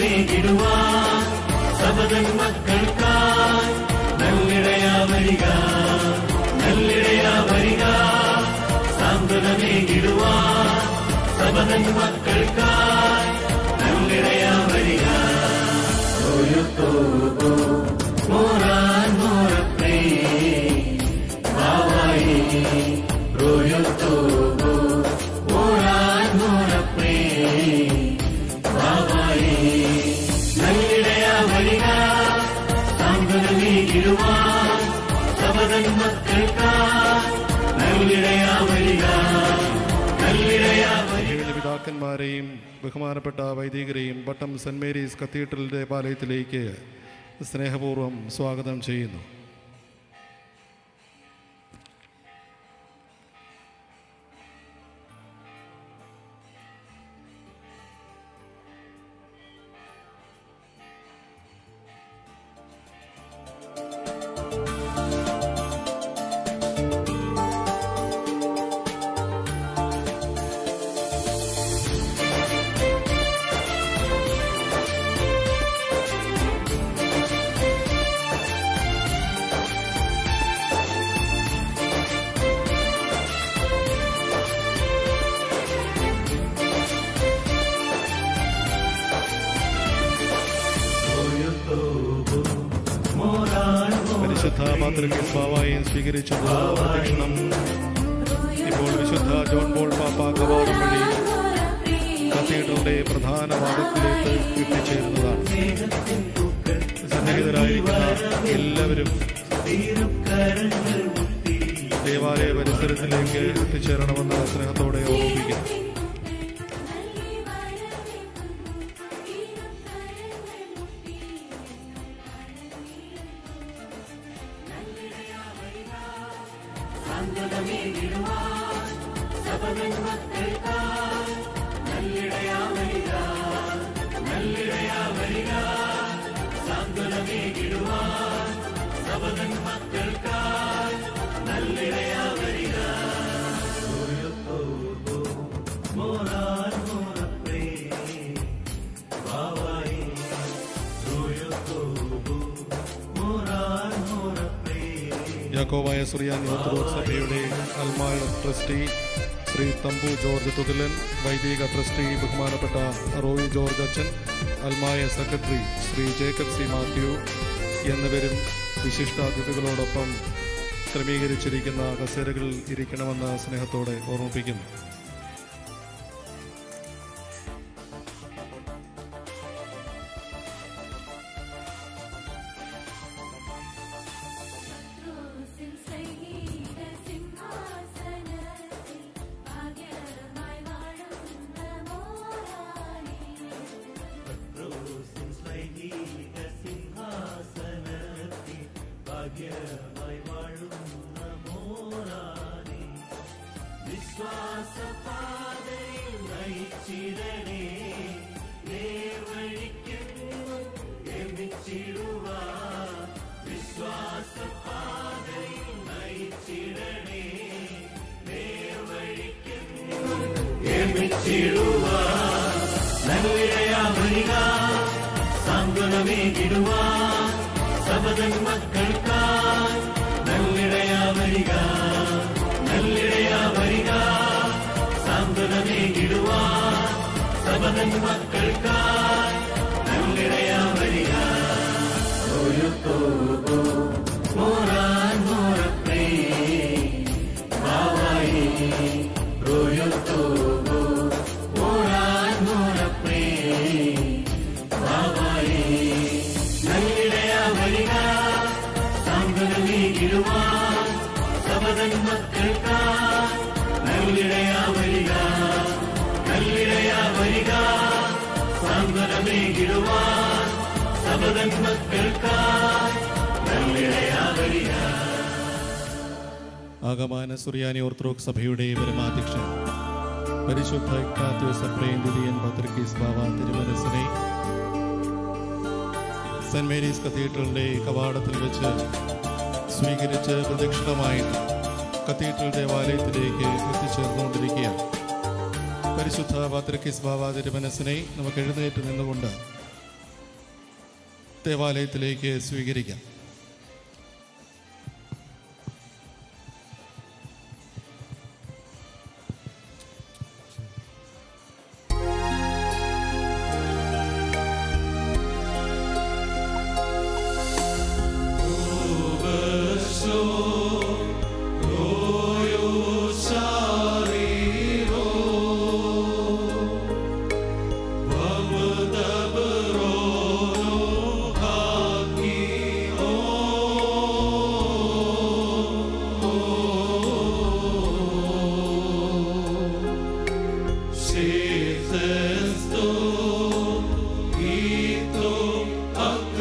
தீபமே இடுவார் சபதன் மக்களுக்காய் நல்லிடையா வரிகா நல்லிடையா வரிகா சாந்தனமே இடுவார் சபதன் மக்களுக்காய் நல்லிடையா வரிகா പിതാക്കന്മാരെയും ബഹുമാനപ്പെട്ട വൈദികരെയും പട്ടം saint Mary's കത്തീഡ്രലിന്റെ പാലയത്തിലേക്ക് സ്നേഹപൂർവ്വം സ്വാഗതം ചെയ്യുന്നു ട്രസ്റ്റി ശ്രീ തമ്പു ജോർജ് തുതിലൻ വൈദിക ട്രസ്റ്റി ബഹുമാനപ്പെട്ട റോയി ജോർജ് അച്ഛൻ അൽമായ secretary Shri Jacob C Mathew എന്നിവരും വിശിഷ്ടാതിഥികളോടൊപ്പം ക്രമീകരിച്ചിരിക്കുന്ന കസേരകളിൽ ഇരിക്കണമെന്ന സ്നേഹത്തോടെ ഓർമ്മിപ്പിക്കുന്നു ലോക്സഭയുടെ സഭയുടെ പരമാധ്യക്ഷൻ പരിശുദ്ധ കാത്യോസപ്രേംകുതിയൻ തിരുമനസിനെ സെന്റ് മേരീസ് കത്തീഡ്രലിൻ്റെ കവാടത്തിൽ വെച്ച് സ്വീകരിച്ച് പ്രദക്ഷിണമായി കത്തീഡ്രൽ ദേവാലയത്തിലേക്ക് എത്തിച്ചേർന്നുകൊണ്ടിരിക്കുകയാണ് പരിശുദ്ധ പാത്രക്കീസ് ബാബ തിരുമനസിനെ നമുക്ക് എഴുന്നേറ്റ് നിന്നുകൊണ്ട് ദേവാലയത്തിലേക്ക് സ്വീകരിക്കാം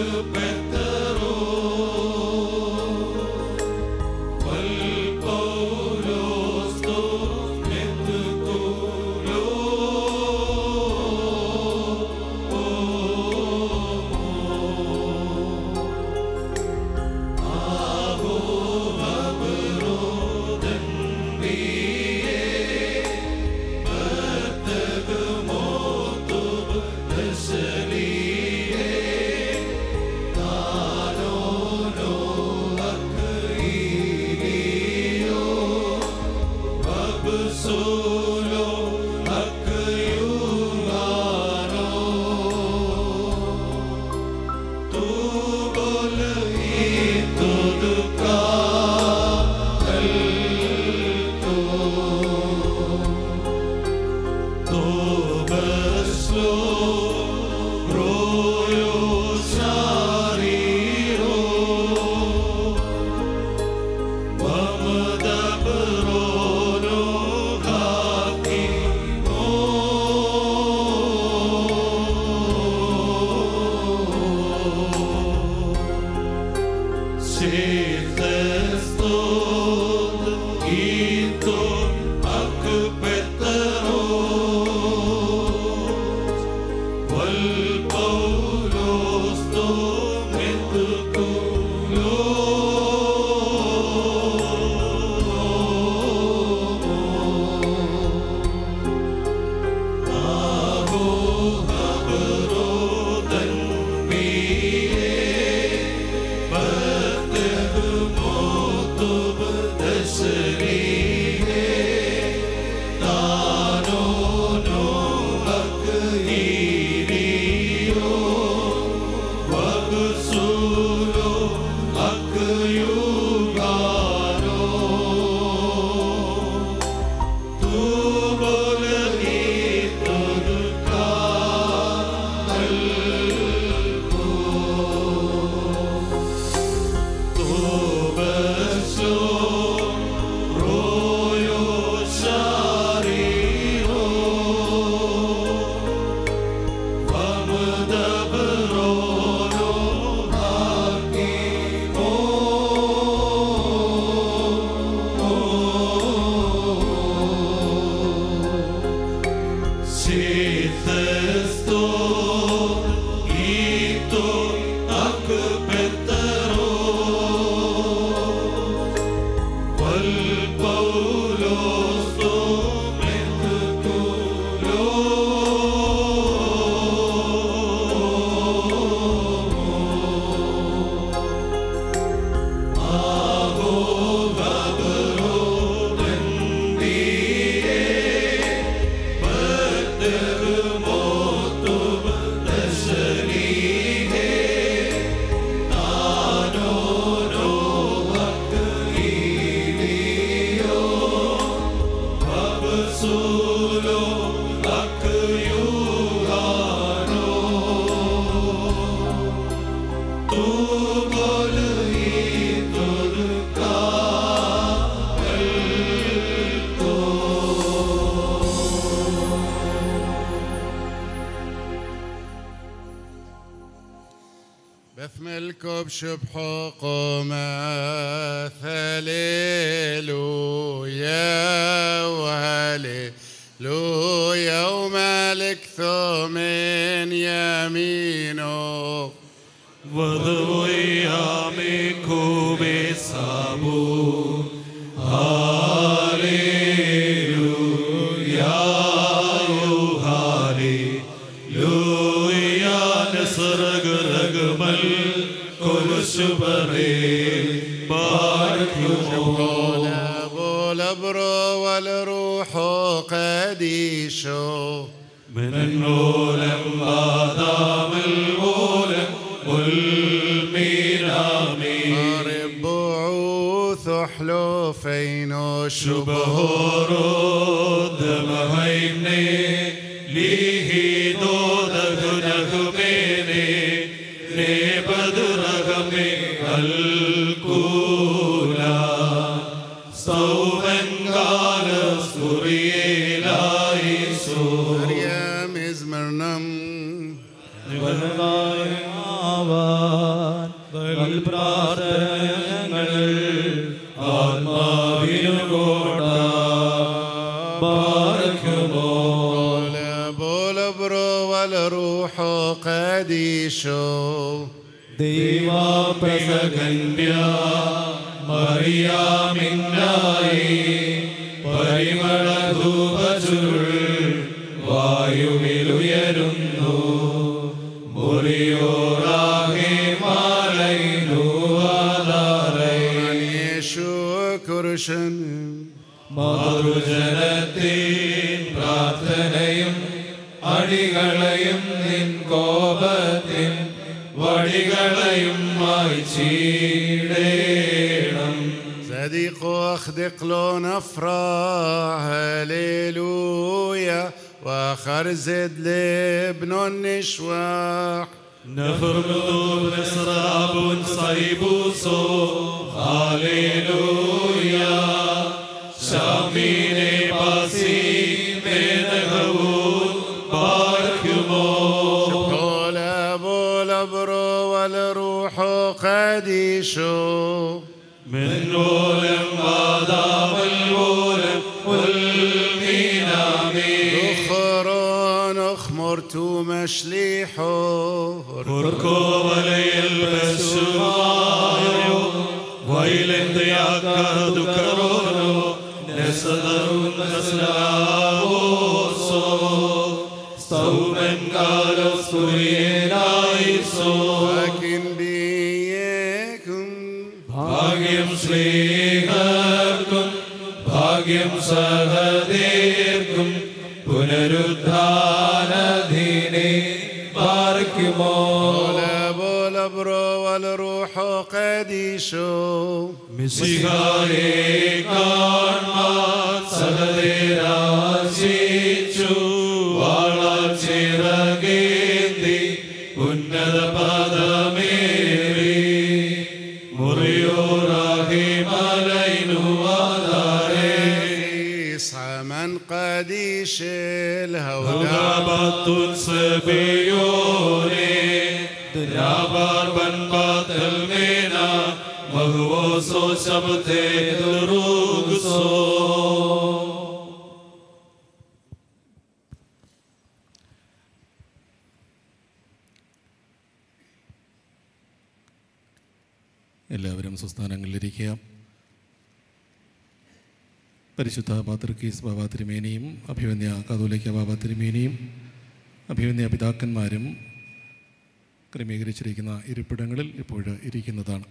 the bed. والروح قديش من نور مضى بالبول والمينام أخرى نخمرت مشليح ركوب ليلبس مايو ويل ضياك ذكرون نسدر نسلام സഹദേർക്കും പുനരുദ്ധാനധീനെ പാർക്കുമോ والروح قديش مسيحاري كان എല്ലാവരും സ്വസ്ഥാനങ്ങളിലിരിക്കുക പരിശുദ്ധ ബാബാ തിരുമേനിയും അഭിമന്യ കാതോലിക്ക ബാബാ തിരുമേനിയും അഭിമന്യ പിതാക്കന്മാരും ക്രമീകരിച്ചിരിക്കുന്ന ഇരിപ്പിടങ്ങളിൽ ഇപ്പോൾ ഇരിക്കുന്നതാണ്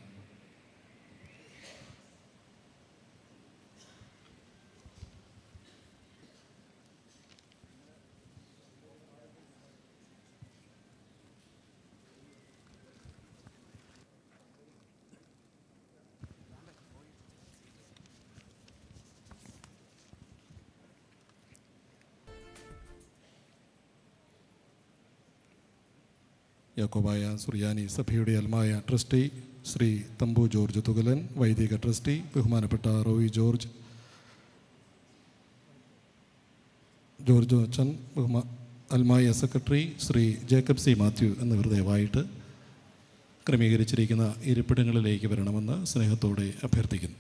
യാക്കോബായ സുറിയാനി സഭയുടെ അൽമായ ട്രസ്റ്റി ശ്രീ തമ്പു ജോർജ് തുകലൻ വൈദിക ട്രസ്റ്റി ബഹുമാനപ്പെട്ട റോയി ജോർജ് ജോർജ് അച്ഛൻ ബഹുമാ അൽമായ secretary Shri Jacob C Mathew എന്നിവർ ദയവായിട്ട് ക്രമീകരിച്ചിരിക്കുന്ന ഇരിപ്പിടങ്ങളിലേക്ക് വരണമെന്ന് സ്നേഹത്തോടെ അഭ്യർത്ഥിക്കുന്നു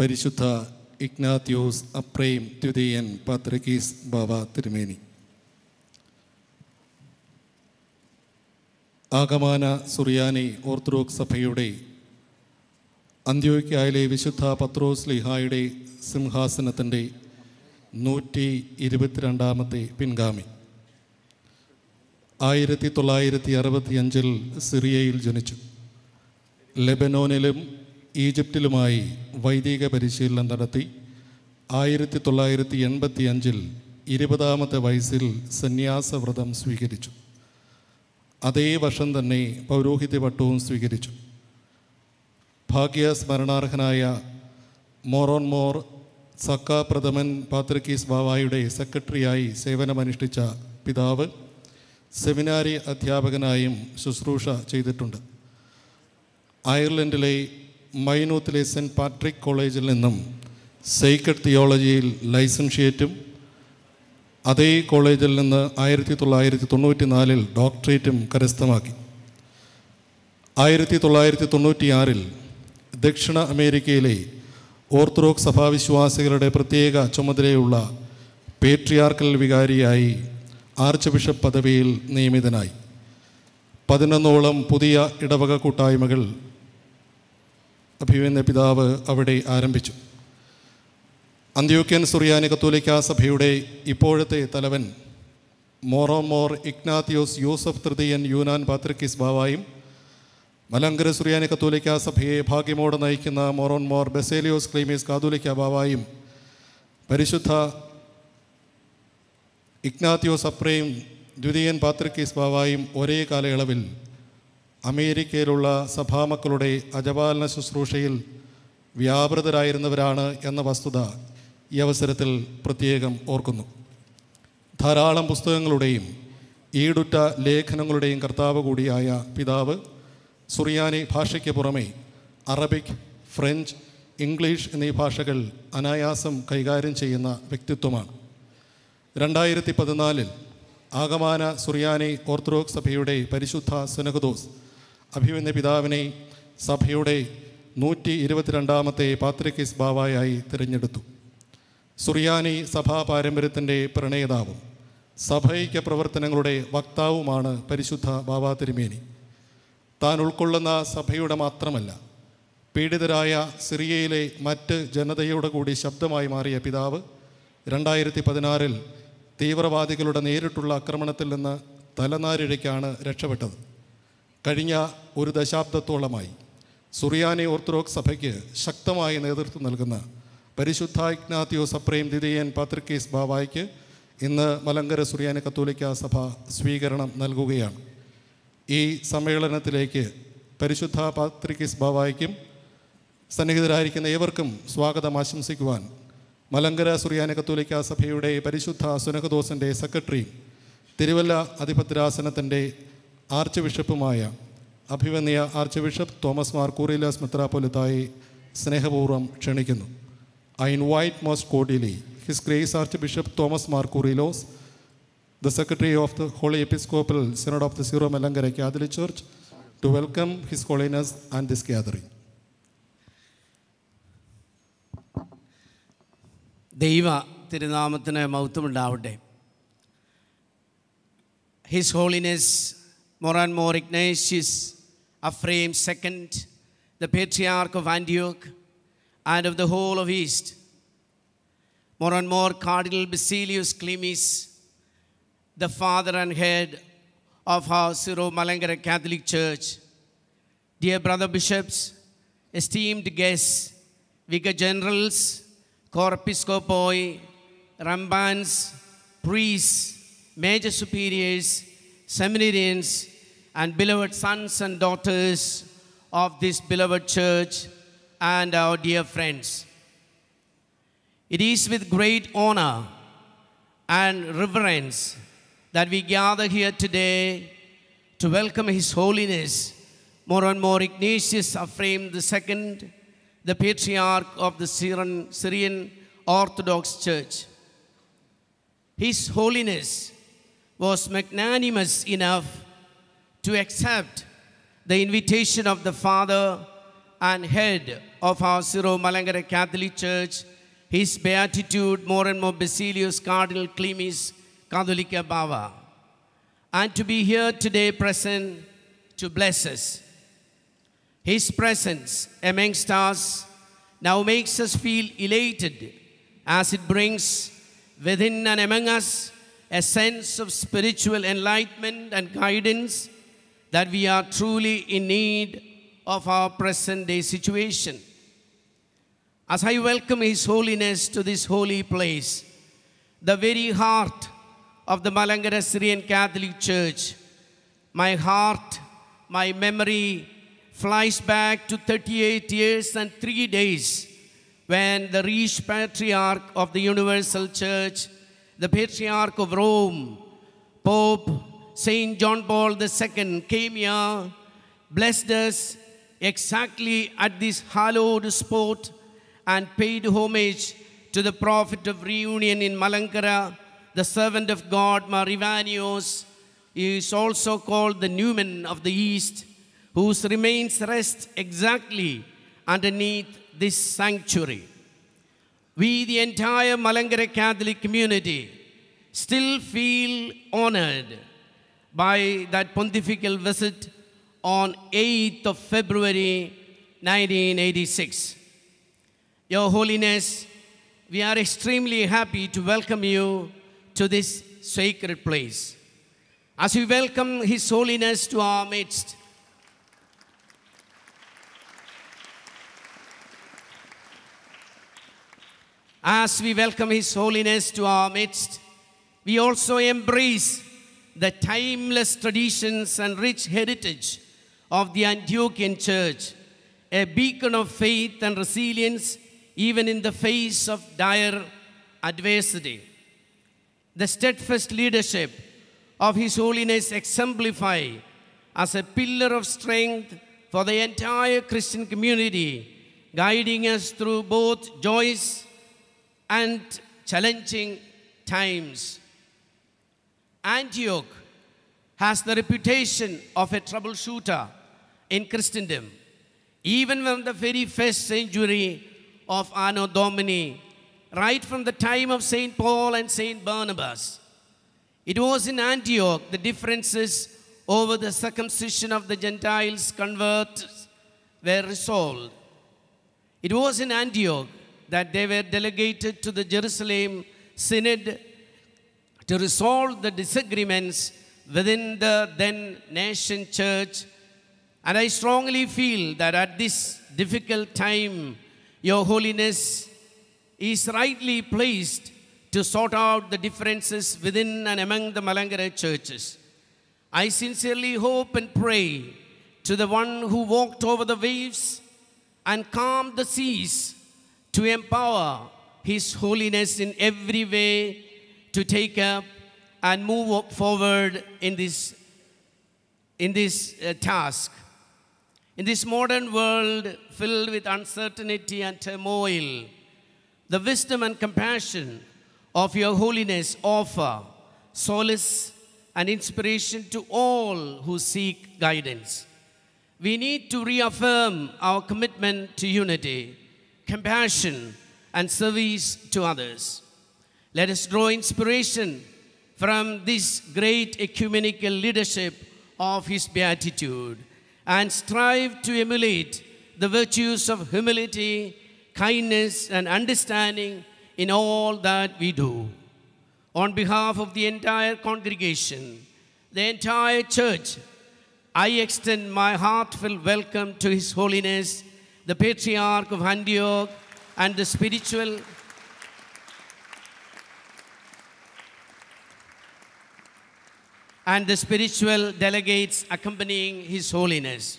പരിശുദ്ധ ഇഗ്നാത്യോസ് അപ്രൈം ദ്വിതീയൻ പാത്രകീസ് ബാബ തിരുമേനി ആഗമാന സുറിയാനി ഓർത്തഡോക്സ് സഭയുടെ അന്ത്യോക്യായിലെ വിശുദ്ധ പത്രോസ് ലിഹായുടെ സിംഹാസനത്തിൻ്റെ നൂറ്റി ഇരുപത്തിരണ്ടാമത്തെ പിൻഗാമി ആയിരത്തി തൊള്ളായിരത്തി അറുപത്തിയഞ്ചിൽ സിറിയയിൽ ജനിച്ചു ലെബനോനിലും ഈജിപ്തിലുമായി വൈദിക പരിശീലനം നടത്തി ആയിരത്തി തൊള്ളായിരത്തി എൺപത്തി അഞ്ചിൽ ഇരുപതാമത്തെ വയസ്സിൽ സന്യാസവ്രതം സ്വീകരിച്ചു അതേ വർഷം തന്നെ പൗരോഹിത്യ പട്ടവും സ്വീകരിച്ചു ഭാഗ്യ സ്മരണാർഹനായ മോറോൺ മോർ സക്ക പ്രഥമൻ പാത്രക്കീസ് ബാവായുടെ സെക്രട്ടറിയായി സേവനമനുഷ്ഠിച്ച പിതാവ് സെമിനാരി അധ്യാപകനായും ശുശ്രൂഷ ചെയ്തിട്ടുണ്ട് അയർലൻഡിലെ മൈനൂത്തിലെ സെൻറ്റ് പാട്രിക് കോളേജിൽ നിന്നും സൈക്കഡ് തിയോളജിയിൽ ലൈസൻഷിയേറ്റും അതേ കോളേജിൽ നിന്ന് ആയിരത്തി തൊള്ളായിരത്തി തൊണ്ണൂറ്റി നാലിൽ ഡോക്ടറേറ്റും കരസ്ഥമാക്കി ആയിരത്തി തൊള്ളായിരത്തി തൊണ്ണൂറ്റിയാറിൽ ദക്ഷിണ അമേരിക്കയിലെ ഓർത്തഡോക്സ് സഭാവിശ്വാസികളുടെ പ്രത്യേക ചുമതലയുള്ള പേട്രിയാർക്കൽ വികാരിയായി ആർച്ച് ബിഷപ്പ് പദവിയിൽ നിയമിതനായി പതിനൊന്നോളം പുതിയ ഇടവക കൂട്ടായ്മകൾ അഭിവന്യ പിതാവ് അവിടെ ആരംഭിച്ചു അന്ത്യോക്യൻ സുറിയാനി കത്തോലിക്ക സഭയുടെ ഇപ്പോഴത്തെ തലവൻ മോറോമോർ ഇഗ്നാത്തിയോസ് യൂസഫ് തൃതീയൻ യൂനാൻ പാത്രിക്കിസ് ബാവായും മലങ്കര സുറിയാനി കത്തോലിക്ക സഭയെ ഭാഗ്യമോടെ നയിക്കുന്ന മോറോൺമോർ ബെസേലിയോസ് ക്ലീമീസ് കാതോലിക്ക ബാവായും പരിശുദ്ധ ഇഗ്നാത്തിയോസ് അപ്രയും ദ്വിതീയൻ പാത്രിക്കിസ് ബാവായും ഒരേ കാലയളവിൽ അമേരിക്കയിലുള്ള സഭാമക്കളുടെ അജപാലന ശുശ്രൂഷയിൽ വ്യാപൃതരായിരുന്നവരാണ് എന്ന വസ്തുത ഈ അവസരത്തിൽ പ്രത്യേകം ഓർക്കുന്നു ധാരാളം പുസ്തകങ്ങളുടെയും ഈടുറ്റ ലേഖനങ്ങളുടെയും കർത്താവ് കൂടിയായ പിതാവ് സുറിയാനി ഭാഷയ്ക്ക് പുറമെ അറബിക് ഫ്രഞ്ച് ഇംഗ്ലീഷ് എന്നീ ഭാഷകൾ അനായാസം കൈകാര്യം ചെയ്യുന്ന വ്യക്തിത്വമാണ് രണ്ടായിരത്തി പതിനാലിൽ ആഗമാന സുറിയാനി ഓർത്തഡോക്സ് സഭയുടെ പരിശുദ്ധ സെനഗദോസ് അഭിമന്യ പിതാവിനെ സഭയുടെ നൂറ്റി ഇരുപത്തിരണ്ടാമത്തെ പാത്രിക്കിസ് ബാവായി തിരഞ്ഞെടുത്തു സുറിയാനി സഭാ പാരമ്പര്യത്തിൻ്റെ പ്രണേതാവും സഭൈക്യ പ്രവർത്തനങ്ങളുടെ വക്താവുമാണ് പരിശുദ്ധ ബാബാ തിരുമേനി താൻ ഉൾക്കൊള്ളുന്ന സഭയുടെ മാത്രമല്ല പീഡിതരായ സിറിയയിലെ മറ്റ് ജനതയോട് കൂടി ശബ്ദമായി മാറിയ പിതാവ് രണ്ടായിരത്തി പതിനാറിൽ തീവ്രവാദികളുടെ നേരിട്ടുള്ള ആക്രമണത്തിൽ നിന്ന് തലനാരിഴയ്ക്കാണ് രക്ഷപ്പെട്ടത് കഴിഞ്ഞ ഒരു ദശാബ്ദത്തോളമായി സുറിയാനി ഓർത്തഡോക്സ് സഭയ്ക്ക് ശക്തമായ നേതൃത്വം നൽകുന്ന പരിശുദ്ധ ഇഗ്നാത്യോ സപ്രേം ദിദിയൻ പാത്രിക്കേസ് ബാബായ്ക്ക് ഇന്ന് മലങ്കര സുറിയാനി കത്തോലിക്ക സഭ സ്വീകരണം നൽകുകയാണ് ഈ സമ്മേളനത്തിലേക്ക് പരിശുദ്ധ പാത്രിക്കേസ് ബാബായ്ക്കും സന്നിഹിതരായിരിക്കുന്ന ഏവർക്കും സ്വാഗതം ആശംസിക്കുവാൻ മലങ്കര സുറിയാനി കത്തോലിക്ക സഭയുടെ പരിശുദ്ധ സുനഹദോസിൻ്റെ സെക്രട്ടറിയും തിരുവല്ല അധിപത്രാസനത്തിൻ്റെ ആർച്ച് ബിഷപ്പുമായ അഭിവന്യ ആർച്ച് ബിഷപ്പ് തോമസ് കൂറിലാസ് മെത്രാപ്പൊലിത്തായി സ്നേഹപൂർവ്വം ക്ഷണിക്കുന്നു I invite most cordially his grace archbishop Thomas Koorilos the secretary of the holy episcopal synod of the Syro Malankara Catholic church to welcome his Holiness and this gathering. ദൈവ തിരുനാമത്തിന് മൗത്വമുണ്ടാവട്ടെ his holiness More and more Ignatius Ephraim II, the Patriarch of Antioch, and of the whole of East. More and more Cardinal Basilius Clemis, the father and head of our Syro Malangara Catholic Church. Dear brother bishops, esteemed guests, vicar generals, corpiscopoi, rambans, priests, major superiors, seminarians, and beloved sons and daughters of this beloved church and our dear friends. It is with great honor and reverence that we gather here today to welcome His Holiness, more and more Ignatius Ephraim II, the Patriarch of the Syrian, Syrian Orthodox Church. His Holiness was magnanimous enough to accept the invitation of the Father and head of our Syro Malangara Catholic Church, His Beatitude, more and more Basilius Cardinal Klimis Catholica Bava, and to be here today present to bless us. His presence amongst us now makes us feel elated as it brings within and among us a sense of spiritual enlightenment and guidance that we are truly in need of our present day situation. As I welcome His Holiness to this holy place, the very heart of the Malangara Syrian Catholic Church, my heart, my memory flies back to 38 years and three days when the rich patriarch of the Universal Church, the Patriarch of Rome, Pope St. John Paul II came here, blessed us exactly at this hallowed spot and paid homage to the prophet of reunion in Malankara, the servant of God, Marivanios, is also called the Newman of the East, whose remains rest exactly underneath this sanctuary. We, the entire Malankara Catholic community, still feel honored by that pontifical visit on 8th of February 1986. Your Holiness, we are extremely happy to welcome you to this sacred place. As we welcome His Holiness to our midst, as we welcome His Holiness to our midst, we also embrace the timeless traditions and rich heritage of the Antiochian church, a beacon of faith and resilience even in the face of dire adversity. The steadfast leadership of His Holiness exemplify as a pillar of strength for the entire Christian community, guiding us through both joys and challenging times. Antioch has the reputation of a troubleshooter in Christendom. Even from the very first century of Anno Domini, right from the time of St. Paul and St. Barnabas, it was in Antioch the differences over the circumcision of the Gentiles converts were resolved. It was in Antioch that they were delegated to the Jerusalem Synod to resolve the disagreements within the then nation church. And I strongly feel that at this difficult time, Your Holiness is rightly placed to sort out the differences within and among the Malangara churches. I sincerely hope and pray to the one who walked over the waves and calmed the seas to empower His Holiness in every way to take up and move forward in this, in this uh, task. In this modern world filled with uncertainty and turmoil, the wisdom and compassion of your holiness offer solace and inspiration to all who seek guidance. We need to reaffirm our commitment to unity, compassion, and service to others. Let us draw inspiration from this great ecumenical leadership of His Beatitude and strive to emulate the virtues of humility, kindness, and understanding in all that we do. On behalf of the entire congregation, the entire church, I extend my heartfelt welcome to His Holiness, the Patriarch of Antioch, and the spiritual and the spiritual delegates accompanying His Holiness.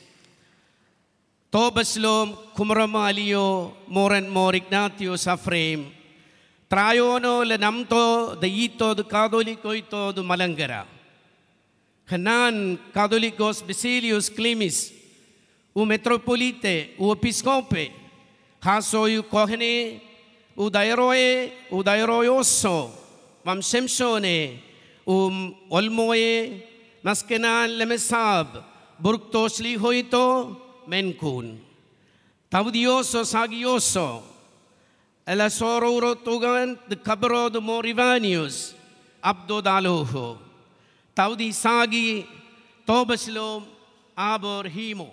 Tobasloom, Kumramalio, more and more Ignatio Saframe, Trayono, Lenamto, the Ito, the Cadolicoito, the Malangara, Hanan, Cadolicos, Basilius, Climis, U Metropolite, U Episcope, Haso, U Kohene, U Dairoe, U Dairoioso, Mam semsone. उलमोए मस्कनाब बुर्क तोशली हुई तो मेनकून तवदियोसो सागियोसो एलसोरो तुगन खबरोद मोरिवानियस Abdo दालो हो तवदी सागी तोबसलो आबोर haemo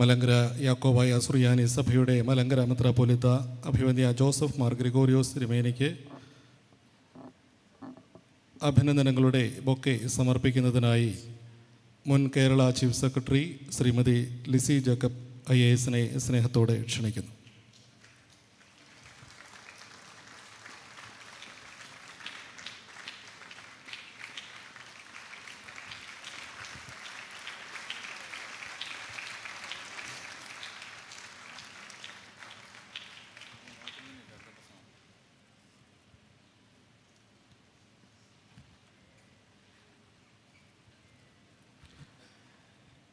Malankara Yakobaya Suriyani സഭയുടെ മലങ്കര മെത്രാപ്പൊലിത്ത അഭിവന്യ ജോസഫ് മാർ ഗ്രിഗോറിയോസ് തിരുമേനിക്ക് അഭിനന്ദനങ്ങളുടെ ബൊക്കെ സമർപ്പിക്കുന്നതിനായി മുൻ കേരള ചീഫ് സെക്രട്ടറി ശ്രീമതി ലിസി ജേക്കബ് ഐ എസിനെ സ്നേഹത്തോടെ ക്ഷണിക്കുന്നു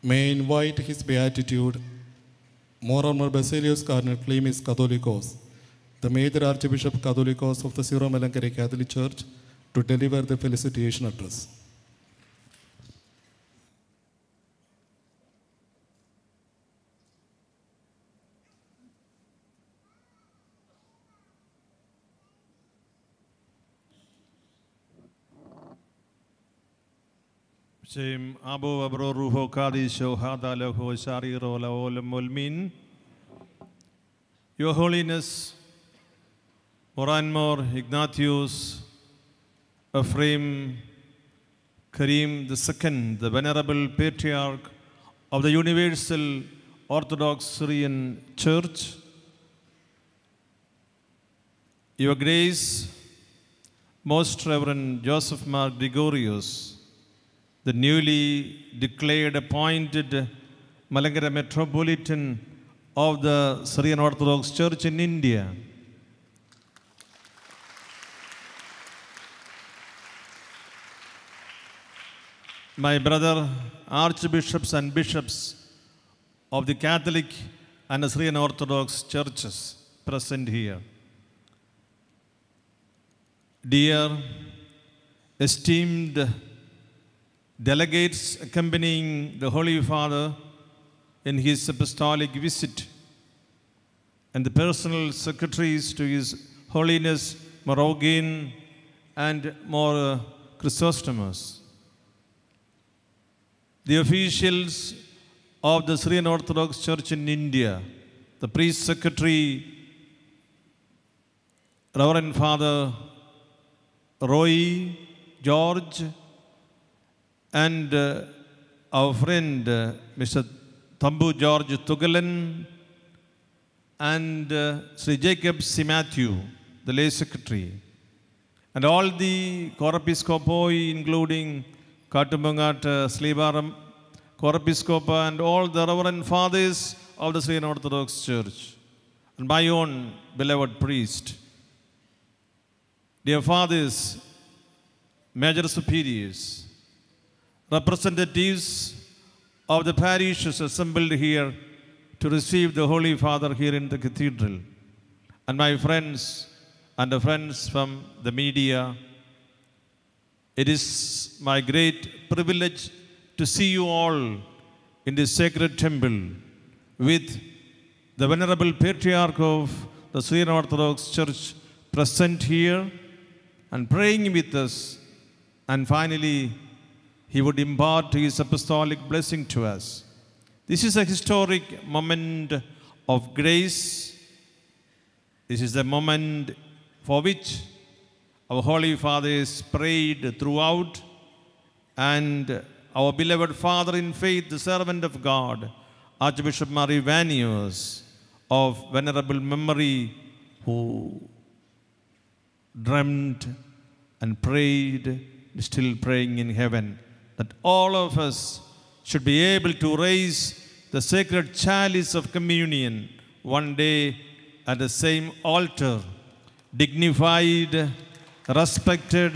may invite his beatitude, more and more Basilius Cardinal Clemis Catholicos, the Major Archbishop Catholicos of the Syro malankara Catholic Church, to deliver the felicitation address. Sim Abu Abro Ruho Kadi Shohada Loho Rola Your Holiness, more and more Ignatius, Ephraim, Karim II, the Venerable Patriarch of the Universal Orthodox Syrian Church, Your Grace, Most Reverend Joseph Mark Gregorius, the newly declared appointed Malangara Metropolitan of the Syrian Orthodox Church in India. My brother, archbishops and bishops of the Catholic and Syrian Orthodox churches present here. Dear esteemed delegates accompanying the Holy Father in his apostolic visit, and the personal secretaries to His Holiness Marogin and more Chrysostomos. The officials of the Syrian Orthodox Church in India, the priest secretary, Reverend Father Roy George and uh, our friend, uh, Mr. Tambu George Tugalan and uh, Sri Jacob Simatthew, the lay secretary, and all the Korapiskopoi, including Katumangat Slivaram, Korapiskopa, and all the reverend fathers of the Sri Orthodox Church, and my own beloved priest. Dear fathers, major superiors, representatives of the parishes assembled here to receive the Holy Father here in the cathedral, and my friends and the friends from the media, it is my great privilege to see you all in this sacred temple with the Venerable Patriarch of the Syrian Orthodox Church present here and praying with us and finally he would impart his apostolic blessing to us. This is a historic moment of grace. This is the moment for which our Holy is prayed throughout, and our beloved Father in faith, the servant of God, Archbishop Marivanius, of venerable memory, who dreamt and prayed, still praying in heaven that all of us should be able to raise the sacred chalice of communion one day at the same altar, dignified, respected,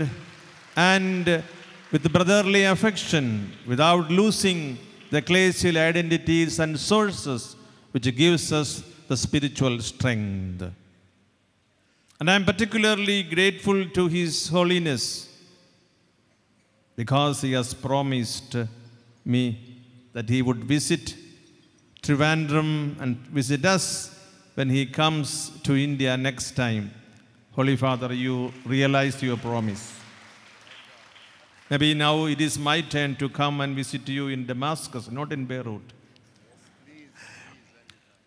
and with brotherly affection, without losing the ecclesial identities and sources which gives us the spiritual strength. And I am particularly grateful to His Holiness because he has promised me that he would visit Trivandrum and visit us when he comes to India next time. Holy Father, you realize your promise. Maybe now it is my turn to come and visit you in Damascus, not in Beirut.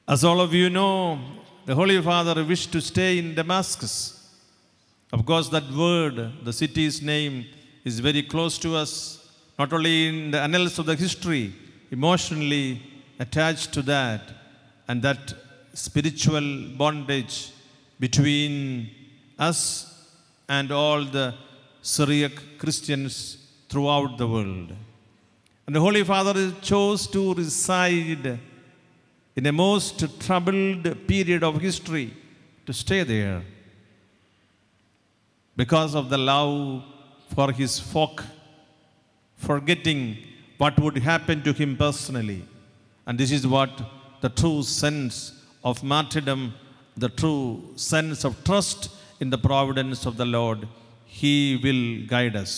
As all of you know, the Holy Father wished to stay in Damascus. Of course, that word, the city's name, is very close to us, not only in the analysis of the history, emotionally attached to that, and that spiritual bondage between us and all the Syriac Christians throughout the world. And the Holy Father chose to reside in a most troubled period of history to stay there because of the love for his folk, forgetting what would happen to him personally. And this is what the true sense of martyrdom, the true sense of trust in the providence of the Lord, he will guide us.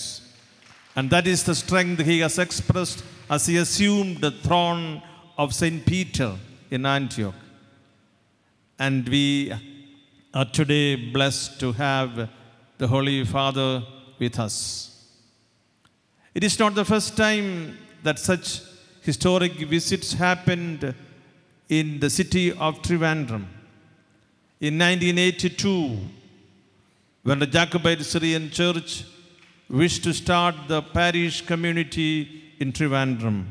And that is the strength he has expressed as he assumed the throne of St. Peter in Antioch. And we are today blessed to have the Holy Father with us. It is not the first time that such historic visits happened in the city of Trivandrum. In 1982, when the Jacobite Syrian Church wished to start the parish community in Trivandrum,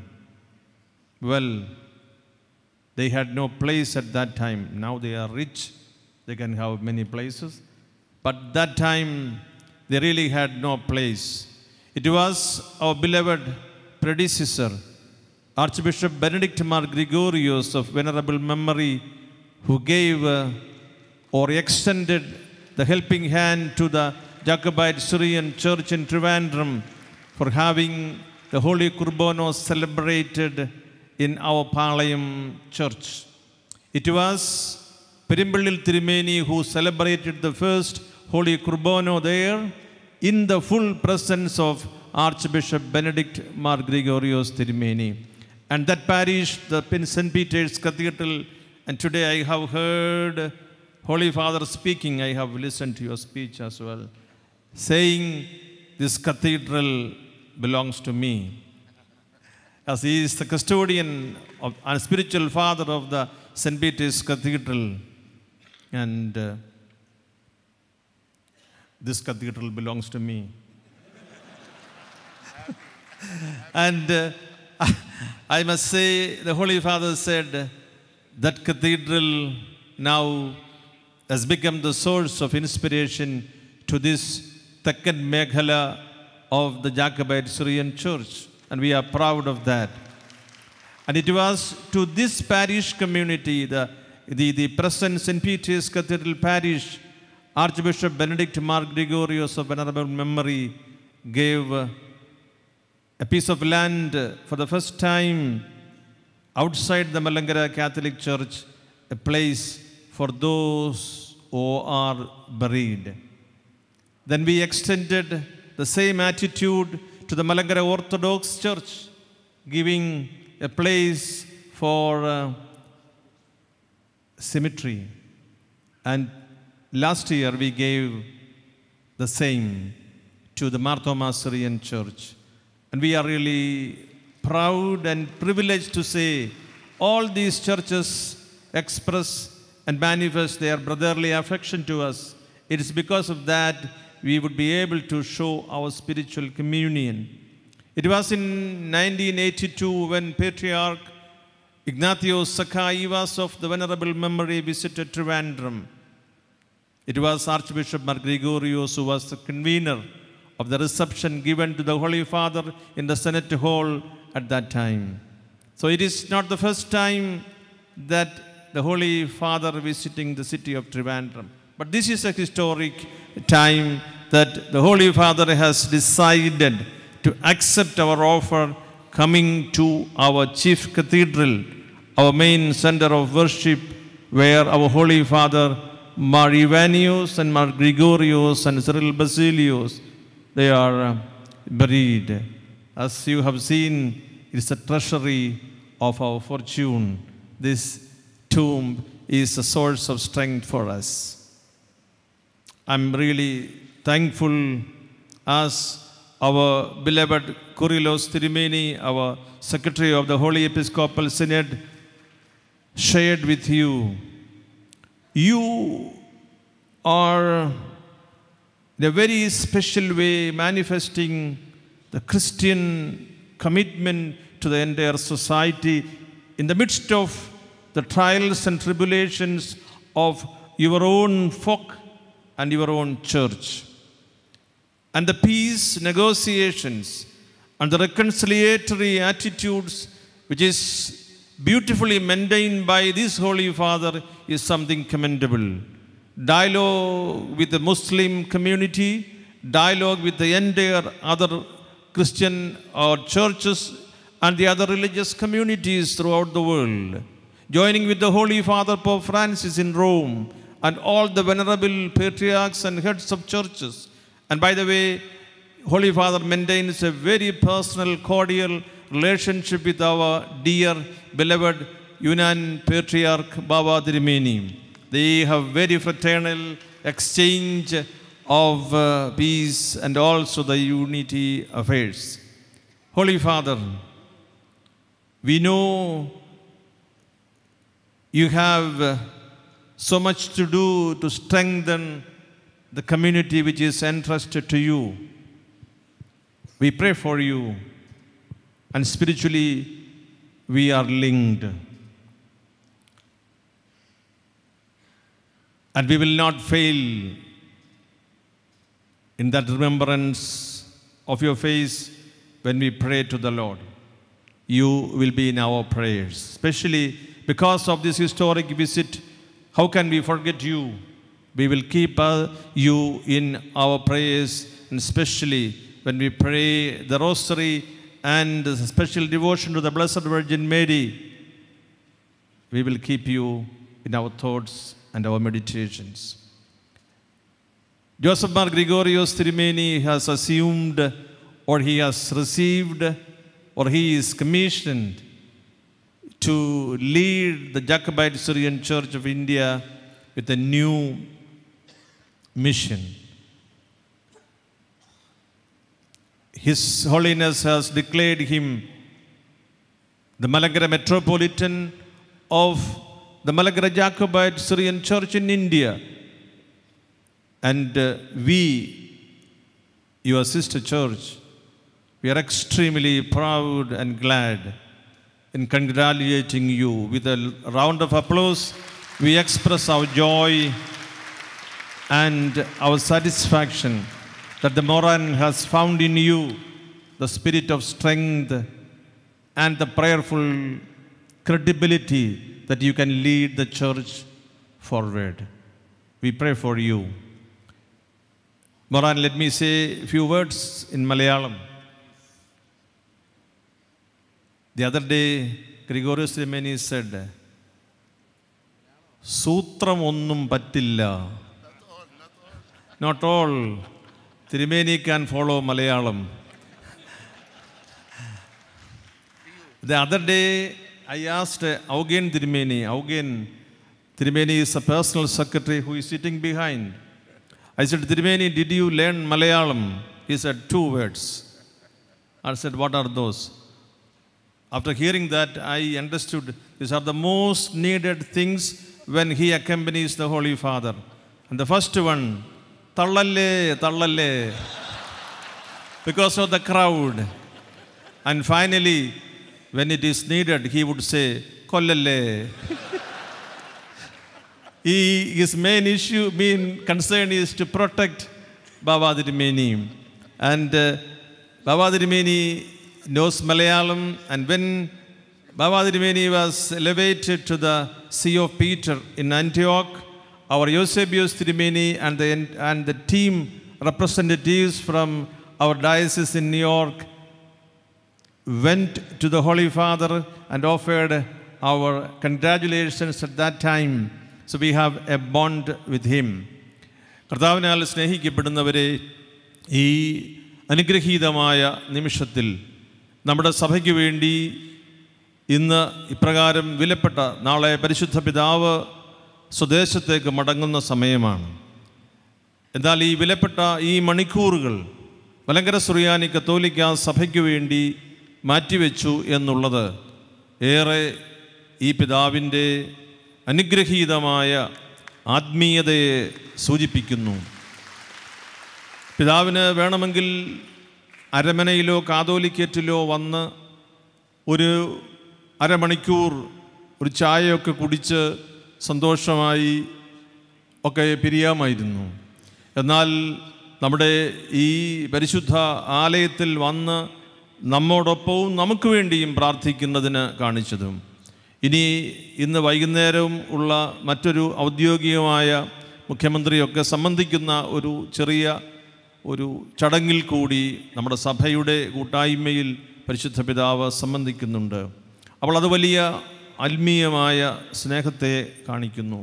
well, they had no place at that time. Now they are rich, they can have many places. But that time, they really had no place. It was our beloved predecessor, Archbishop Benedict Mar Gregorius of venerable memory, who gave uh, or extended the helping hand to the Jacobite Syrian Church in Trivandrum for having the Holy Kurbanos celebrated in our Palayam Church. It was Pirimbalil Tirimeni who celebrated the first Holy Kurbono there in the full presence of Archbishop Benedict Mar Gregorios Tirimeni. And that parish, the St. Peter's Cathedral, and today I have heard Holy Father speaking, I have listened to your speech as well, saying, This cathedral belongs to me. As he is the custodian of, and spiritual father of the St. Peter's Cathedral. And uh, this cathedral belongs to me. and uh, I must say, the Holy Father said, that cathedral now has become the source of inspiration to this Tekkan Meghala of the Jacobite Syrian Church, and we are proud of that. And it was to this parish community, the, the, the present St. Peter's Cathedral Parish, Archbishop Benedict Mark Gregorius of venerable memory gave a piece of land for the first time outside the Malangara Catholic Church, a place for those who are buried. Then we extended the same attitude to the Malangara Orthodox Church, giving a place for uh, cemetery and Last year we gave the same to the Marthoma Syrian Church. And we are really proud and privileged to say all these churches express and manifest their brotherly affection to us. It is because of that we would be able to show our spiritual communion. It was in 1982 when Patriarch Ignatius was of the Venerable Memory visited Trivandrum. It was Archbishop Margrigorius who was the convener of the reception given to the Holy Father in the Senate Hall at that time. So it is not the first time that the Holy Father visiting the city of Trivandrum. But this is a historic time that the Holy Father has decided to accept our offer coming to our chief cathedral, our main center of worship, where our Holy Father Mar Ivanius and Mar Gregorius and Cyril Basilius, they are uh, buried. As you have seen, it is a treasury of our fortune. This tomb is a source of strength for us. I'm really thankful as our beloved Kurilos Tirimeni, our Secretary of the Holy Episcopal Synod, shared with you you are in a very special way manifesting the Christian commitment to the entire society in the midst of the trials and tribulations of your own folk and your own church. And the peace negotiations and the reconciliatory attitudes which is beautifully maintained by this Holy Father is something commendable. Dialogue with the Muslim community, dialogue with the entire other Christian or churches and the other religious communities throughout the world. Joining with the Holy Father Pope Francis in Rome and all the venerable patriarchs and heads of churches. And by the way, Holy Father maintains a very personal, cordial relationship with our dear beloved Yunnan Patriarch Baba Dirimeni. They have very fraternal exchange of uh, peace and also the unity affairs. Holy Father, we know you have uh, so much to do to strengthen the community which is entrusted to you. We pray for you and spiritually we are linked. And we will not fail in that remembrance of your face when we pray to the Lord. You will be in our prayers, especially because of this historic visit. How can we forget you? We will keep uh, you in our prayers, and especially when we pray the rosary and special devotion to the Blessed Virgin Mary, we will keep you in our thoughts and our meditations. Joseph Mar Gregorios Trimeni has assumed or he has received or he is commissioned to lead the Jacobite Syrian Church of India with a new mission. His Holiness has declared him the Malagra Metropolitan of the Malagra Jacobite Syrian Church in India. And uh, we, your sister church, we are extremely proud and glad in congratulating you. With a round of applause, we express our joy and our satisfaction that the Moran has found in you the spirit of strength and the prayerful credibility that you can lead the church forward. We pray for you. Moran, let me say a few words in Malayalam. The other day, Gregorius Remeni said, സൂത്രം ഒന്നും പറ്റില്ല not all. തിരുമേനി can follow Malayalam the other day I asked Augen തിരുമേനി ഔഗേൻ തിരുമേനി is a personal secretary who is sitting behind I said തിരുമേനി did you learn Malayalam He said two words. I said, What are those? After hearing that, I understood these are the most needed things when he accompanies the Holy Father. And the first one തള്ളല്ലേ തള്ളല്ലേ because of the crowd. And finally, when it is needed, he would say, Kollale. his main issue, main concern is to protect Baba Dirimeni. And uh, Baba Dirimeni knows Malayalam. And when Baba Dirimeni was elevated to the See of Peter in Antioch, our Eusebius Trimini and the, and the team representatives from our diocese in New York went to the Holy Father and offered our congratulations at that time. So we have a bond with him. കർത്താവിനാൽ സ്നേഹിക്കപ്പെടുന്നവരെ ഈ അനുഗ്രഹീതമായ നിമിഷത്തിൽ നമ്മുടെ സഭയ്ക്ക് വേണ്ടി ഇന്ന് ഇപ്രകാരം വിലപ്പെട്ട നാളെ പരിശുദ്ധ പിതാവ് സ്വദേശത്തേക്ക് മടങ്ങുന്ന സമയമാണ് എന്നാൽ ഈ വിലപ്പെട്ട ഈ മണിക്കൂറുകൾ മലങ്കര സുറിയാനി കത്തോലിക്ക സഭയ്ക്ക് വേണ്ടി മാറ്റിവെച്ചു എന്നുള്ളത് ഏറെ ഈ പിതാവിൻ്റെ അനുഗ്രഹീതമായ ആത്മീയതയെ സൂചിപ്പിക്കുന്നു പിതാവിന് വേണമെങ്കിൽ അരമനയിലോ കാതോലിക്കേറ്റിലോ വന്ന് ഒരു അരമണിക്കൂർ ഒരു ചായയൊക്കെ കുടിച്ച് സന്തോഷമായി ഒക്കെ പിരിയാമായിരുന്നു എന്നാൽ നമ്മുടെ ഈ പരിശുദ്ധ ആലയത്തിൽ വന്ന് നമ്മോടൊപ്പവും നമുക്ക് വേണ്ടിയും പ്രാർത്ഥിക്കുന്നതിന് കാണിച്ചതും ഇനി ഇന്ന് വൈകുന്നേരവും ഉള്ള മറ്റൊരു ഔദ്യോഗികമായ മുഖ്യമന്ത്രിയൊക്കെ സംബന്ധിക്കുന്ന ഒരു ചെറിയ ഒരു ചടങ്ങിൽ കൂടി നമ്മുടെ സഭയുടെ കൂട്ടായ്മയിൽ പരിശുദ്ധ പിതാവ് സംബന്ധിക്കുന്നുണ്ട് അപ്പോൾ അത് വലിയ ആത്മീയമായ സ്നേഹത്തെ കാണിക്കുന്നു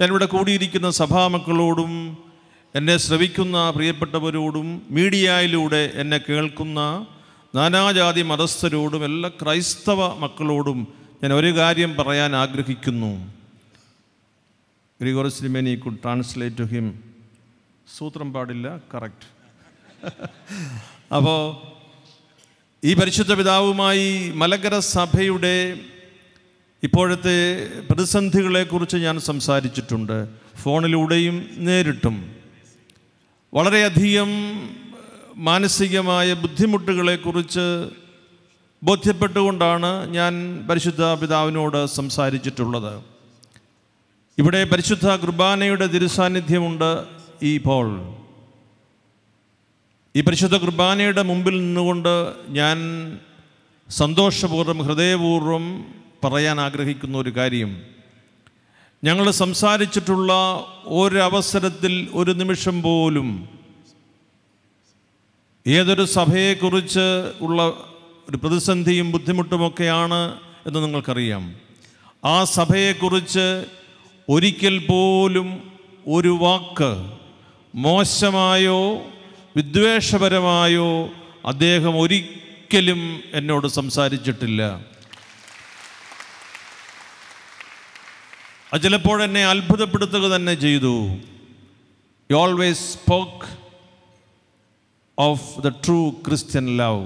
ഞാനിവിടെ കൂടിയിരിക്കുന്ന സഭാമക്കളോടും എന്നെ ശ്രവിക്കുന്ന പ്രിയപ്പെട്ടവരോടും മീഡിയയിലൂടെ എന്നെ കേൾക്കുന്ന നാനാജാതി മതസ്ഥരോടും എല്ലാ ക്രൈസ്തവ മക്കളോടും ഞാൻ ഒരു കാര്യം പറയാൻ ആഗ്രഹിക്കുന്നു ഗ്രിഗോറിസ് ലിമേനി കുഡ് ട്രാൻസ്ലേറ്റ് ടു ഹിം സൂത്രം പാടില്ല കറക്റ്റ് അപ്പോൾ ഈ പരിശുദ്ധ പിതാവുമായി മലകര സഭയുടെ ഇപ്പോഴത്തെ പ്രതിസന്ധികളെക്കുറിച്ച് ഞാൻ സംസാരിച്ചിട്ടുണ്ട് ഫോണിലൂടെയും നേരിട്ടും വളരെയധികം മാനസികമായ ബുദ്ധിമുട്ടുകളെക്കുറിച്ച് ബോധ്യപ്പെട്ടുകൊണ്ടാണ് ഞാൻ പരിശുദ്ധ പിതാവിനോട് സംസാരിച്ചിട്ടുള്ളത് ഇവിടെ പരിശുദ്ധ കുർബാനയുടെ തിരുസാന്നിധ്യമുണ്ട് ഈ ഇപ്പോൾ ഈ പരിശുദ്ധ കുർബാനയുടെ മുമ്പിൽ നിന്നുകൊണ്ട് ഞാൻ സന്തോഷപൂർവ്വം ഹൃദയപൂർവ്വം പറയാൻ ആഗ്രഹിക്കുന്ന ഒരു കാര്യം ഞങ്ങൾ സംസാരിച്ചിട്ടുള്ള ഒരവസരത്തിൽ ഒരു നിമിഷം പോലും ഏതൊരു സഭയെക്കുറിച്ച് ഉള്ള ഒരു പ്രതിസന്ധിയും ബുദ്ധിമുട്ടുമൊക്കെയാണ് എന്ന് നിങ്ങൾക്കറിയാം ആ സഭയെക്കുറിച്ച് ഒരിക്കൽ പോലും ഒരു വാക്ക് മോശമായോ വിദ്വേഷപരമായോ അദ്ദേഹം ഒരിക്കലും എന്നോട് സംസാരിച്ചിട്ടില്ല അത് ചിലപ്പോഴെന്നെ അത്ഭുതപ്പെടുത്തുക തന്നെ ചെയ്തു you always spoke of the true Christian love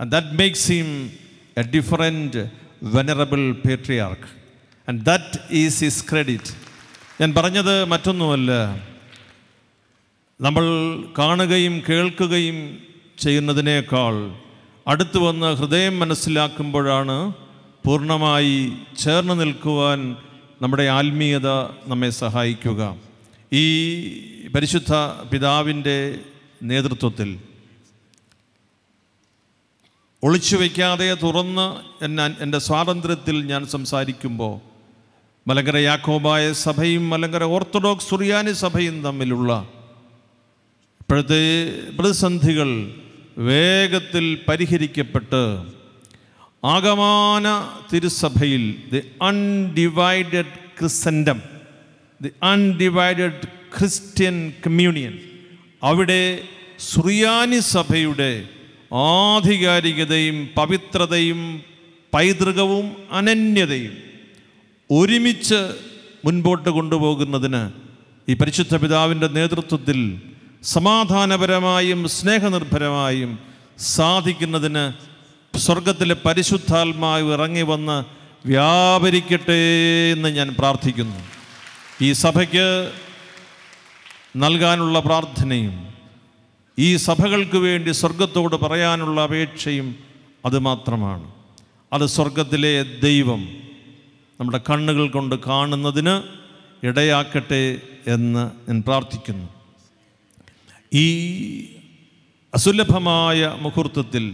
and that makes him a different venerable patriarch and that is his credit ഞാൻ പറഞ്ഞത് മറ്റൊന്നുമല്ല നമ്മൾ കാണുകയും കേൾക്കുകയും ചെയ്യുന്നതിനേക്കാൾ അടുത്തു വന്ന് ഹൃദയം മനസ്സിലാക്കുമ്പോഴാണ് പൂർണ്ണമായി ചേർന്ന് നിൽക്കുവാൻ നമ്മുടെ ആത്മീയത നമ്മെ സഹായിക്കുക ഈ പരിശുദ്ധ പിതാവിൻ്റെ നേതൃത്വത്തിൽ ഒളിച്ചു വയ്ക്കാതെ തുറന്ന് എന്നെ എൻ്റെ സ്വാതന്ത്ര്യത്തിൽ ഞാൻ സംസാരിക്കുമ്പോൾ മലങ്കര യാക്കോബായ സഭയും മലങ്കര ഓർത്തഡോക്സ് സുറിയാനി സഭയും തമ്മിലുള്ള ഇപ്പോഴത്തെ പ്രതിസന്ധികൾ വേഗത്തിൽ പരിഹരിക്കപ്പെട്ട് ആഗമാന തിരുസഭയിൽ the undivided Christendom the undivided Christian communion അവിടെ സുറിയാനി സഭയുടെ ആധികാരികതയും പവിത്രതയും പൈതൃകവും അനന്യതയും ഒരുമിച്ച് മുൻപോട്ട് കൊണ്ടുപോകുന്നതിന് ഈ പരിശുദ്ധ പിതാവിൻ്റെ നേതൃത്വത്തിൽ സമാധാനപരമായും സ്നേഹനിർഭരമായും സാധിക്കുന്നതിന് സ്വർഗത്തിലെ പരിശുദ്ധാത്മാവ് ഇറങ്ങി വന്ന് വ്യാപരിക്കട്ടെ എന്ന് ഞാൻ പ്രാർത്ഥിക്കുന്നു ഈ സഭയ്ക്ക് നൽകാനുള്ള പ്രാർത്ഥനയും ഈ സഭകൾക്ക് വേണ്ടി സ്വർഗത്തോട് പറയാനുള്ള അപേക്ഷയും അതുമാത്രമാണ് അത് സ്വർഗത്തിലെ ദൈവം നമ്മുടെ കണ്ണുകൾ കൊണ്ട് കാണുന്നതിന് ഇടയാക്കട്ടെ എന്ന് ഞാൻ പ്രാർത്ഥിക്കുന്നു ഈ അസുലഭമായ മുഹൂർത്തത്തിൽ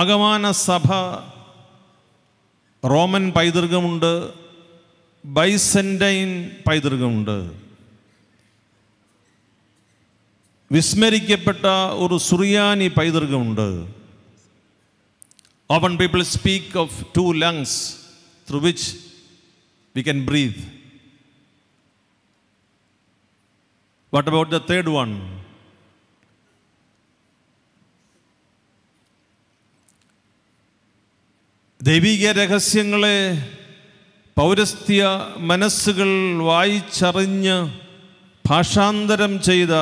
അകമാന സഭ റോമൻ പൈതൃകമുണ്ട് ബൈസെൻറ്റൈൻ പൈതൃകമുണ്ട് വിസ്മരിക്കപ്പെട്ട ഒരു സുറിയാനി പൈതൃകമുണ്ട് often people speak of two lungs through which we can breathe what about the third one ദൈവീക രഹസ്യങ്ങളെ പൗരസ്ത്യ മനസ്സുകൾ വായിച്ചറിഞ്ഞ് ഭാഷാന്തരം ചെയ്ത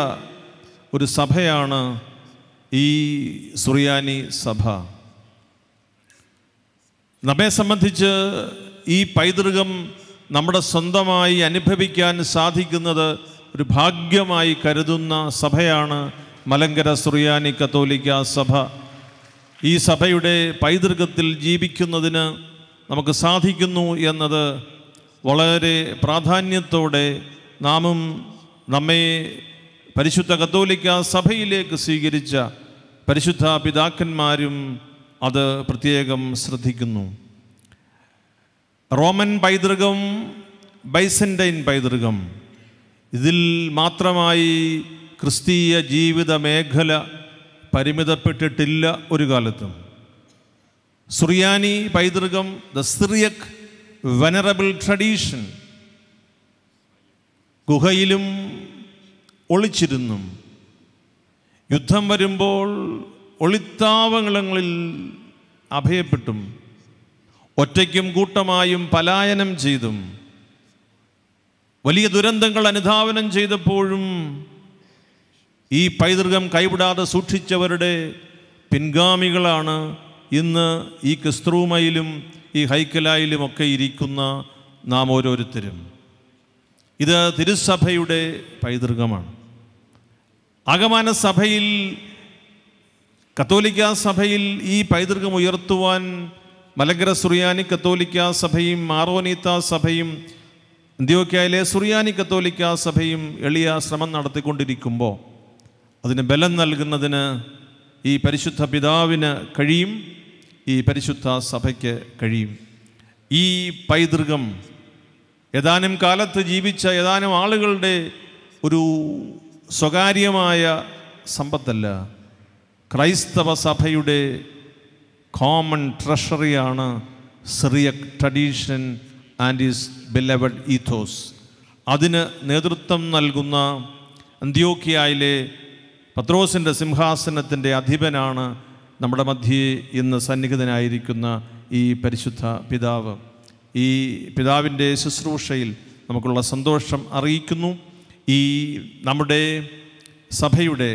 ഒരു സഭയാണ് ഈ സുറിയാനി സഭ നമ്മെ സംബന്ധിച്ച് ഈ പൈതൃകം നമ്മുടെ സ്വന്തമായി അനുഭവിക്കാൻ സാധിക്കുന്നത് ഒരു ഭാഗ്യമായി കരുതുന്ന സഭയാണ് മലങ്കര സുറിയാനി കത്തോലിക്ക സഭ ഈ സഭയുടെ പൈതൃകത്തിൽ ജീവിക്കുന്നതിന് നമുക്ക് സാധിക്കുന്നു എന്നത് വളരെ പ്രാധാന്യത്തോടെ നാമും നമ്മെ പരിശുദ്ധ കത്തോലിക്ക സഭയിലേക്ക് സ്വീകരിച്ച പരിശുദ്ധ പിതാക്കന്മാരും അത് പ്രത്യേകം ശ്രദ്ധിക്കുന്നു റോമൻ പൈതൃകം ബൈസൻറ്റൈൻ പൈതൃകം ഇതിൽ മാത്രമായി ക്രിസ്തീയ ജീവിത മേഖല പരിമിതപ്പെട്ടിട്ടില്ല ഒരു കാലത്തും സുറിയാനി പൈതൃകം ദ സിറിയക് വെനറബിൾ ട്രഡീഷൻ ഗുഹയിലും ഒളിച്ചിരുന്നും യുദ്ധം വരുമ്പോൾ ഒളിത്താവങ്ങളിൽ അഭയപ്പെട്ടും ഒറ്റയ്ക്കും കൂട്ടമായും പലായനം ചെയ്തും വലിയ ദുരന്തങ്ങൾ അനുധാവനം ചെയ്തപ്പോഴും ഈ പൈതൃകം കൈവിടാതെ സൂക്ഷിച്ചവരുടെ പിൻഗാമികളാണ് ഇന്ന് ഈ ക്രിസ്ത്രൂമയിലും ഈ ഒക്കെ ഇരിക്കുന്ന നാം ഓരോരുത്തരും ഇത് തിരുസഭയുടെ പൈതൃകമാണ് ആകമാന സഭയിൽ കത്തോലിക്ക സഭയിൽ ഈ പൈതൃകം ഉയർത്തുവാൻ മലങ്കര സുറിയാനി കത്തോലിക്ക സഭയും മാറോനീത്ത സഭയും ഇന്ത്യോക്യയിലെ സുറിയാനി കത്തോലിക്ക സഭയും എളിയ ശ്രമം നടത്തിക്കൊണ്ടിരിക്കുമ്പോൾ അതിന് ബലം നൽകുന്നതിന് ഈ പരിശുദ്ധ പിതാവിന് കഴിയും ഈ പരിശുദ്ധ സഭയ്ക്ക് കഴിയും ഈ പൈതൃകം ഏതാനും കാലത്ത് ജീവിച്ച ഏതാനും ആളുകളുടെ ഒരു സ്വകാര്യമായ സമ്പത്തല്ല ക്രൈസ്തവ സഭയുടെ കോമൺ ട്രഷറിയാണ് Syriac tradition and is beloved ethos അതിന് നേതൃത്വം നൽകുന്ന അന്ത്യോക്കിയയിലെ പത്രോസിൻ്റെ സിംഹാസനത്തിൻ്റെ അധിപനാണ് നമ്മുടെ മധ്യേ ഇന്ന് സന്നിഹിതനായിരിക്കുന്ന ഈ പരിശുദ്ധ പിതാവ് ഈ പിതാവിൻ്റെ ശുശ്രൂഷയിൽ നമുക്കുള്ള സന്തോഷം അറിയിക്കുന്നു ഈ നമ്മുടെ സഭയുടെ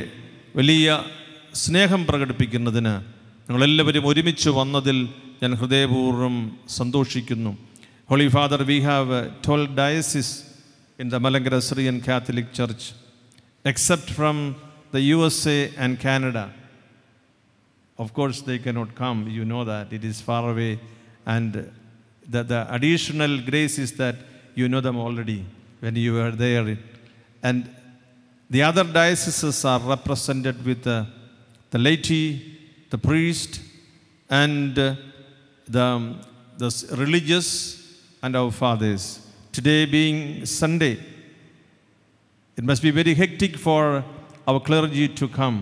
വലിയ സ്നേഹം പ്രകടിപ്പിക്കുന്നതിന് ഞങ്ങളെല്ലാവരും ഒരുമിച്ച് വന്നതിൽ ഞാൻ ഹൃദയപൂർവ്വം സന്തോഷിക്കുന്നു holy father we have twelve dioceses in the Malankara Syrian Catholic church except from the USA and Canada. Of course, they cannot come. You know that. It is far away. And the, the additional grace is that you know them already when you were there. And the other dioceses are represented with the, the laity, the priest, and uh, the, um, the religious and our fathers. Today being Sunday, it must be very hectic for our clergy to come.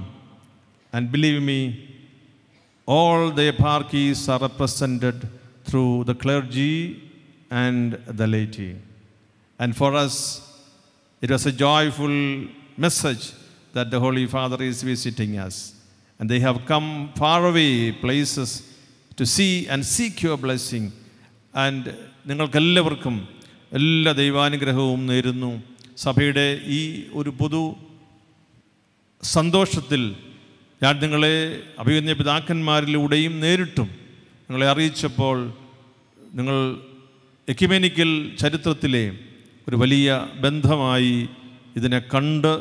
And believe me, all the eparchies are represented through the clergy and the laity. And for us, it was a joyful message that the Holy Father is visiting us. And they have come far away places to see and seek your blessing. And നിങ്ങൾക്കെല്ലാവർക്കും എല്ലാ ദൈവാനുഗ്രഹവും നേരുന്നു സഭയുടെ ഈ ഒരു പൊതു സന്തോഷത്തിൽ ഞാൻ നിങ്ങളെ അഭിഗന്യ പിതാക്കന്മാരിലൂടെയും നേരിട്ടും നിങ്ങളെ അറിയിച്ചപ്പോൾ നിങ്ങൾ എക്യുമേനിക്കൽ ചരിത്രത്തിലെ ഒരു വലിയ ബന്ധമായി ഇതിനെ കണ്ട്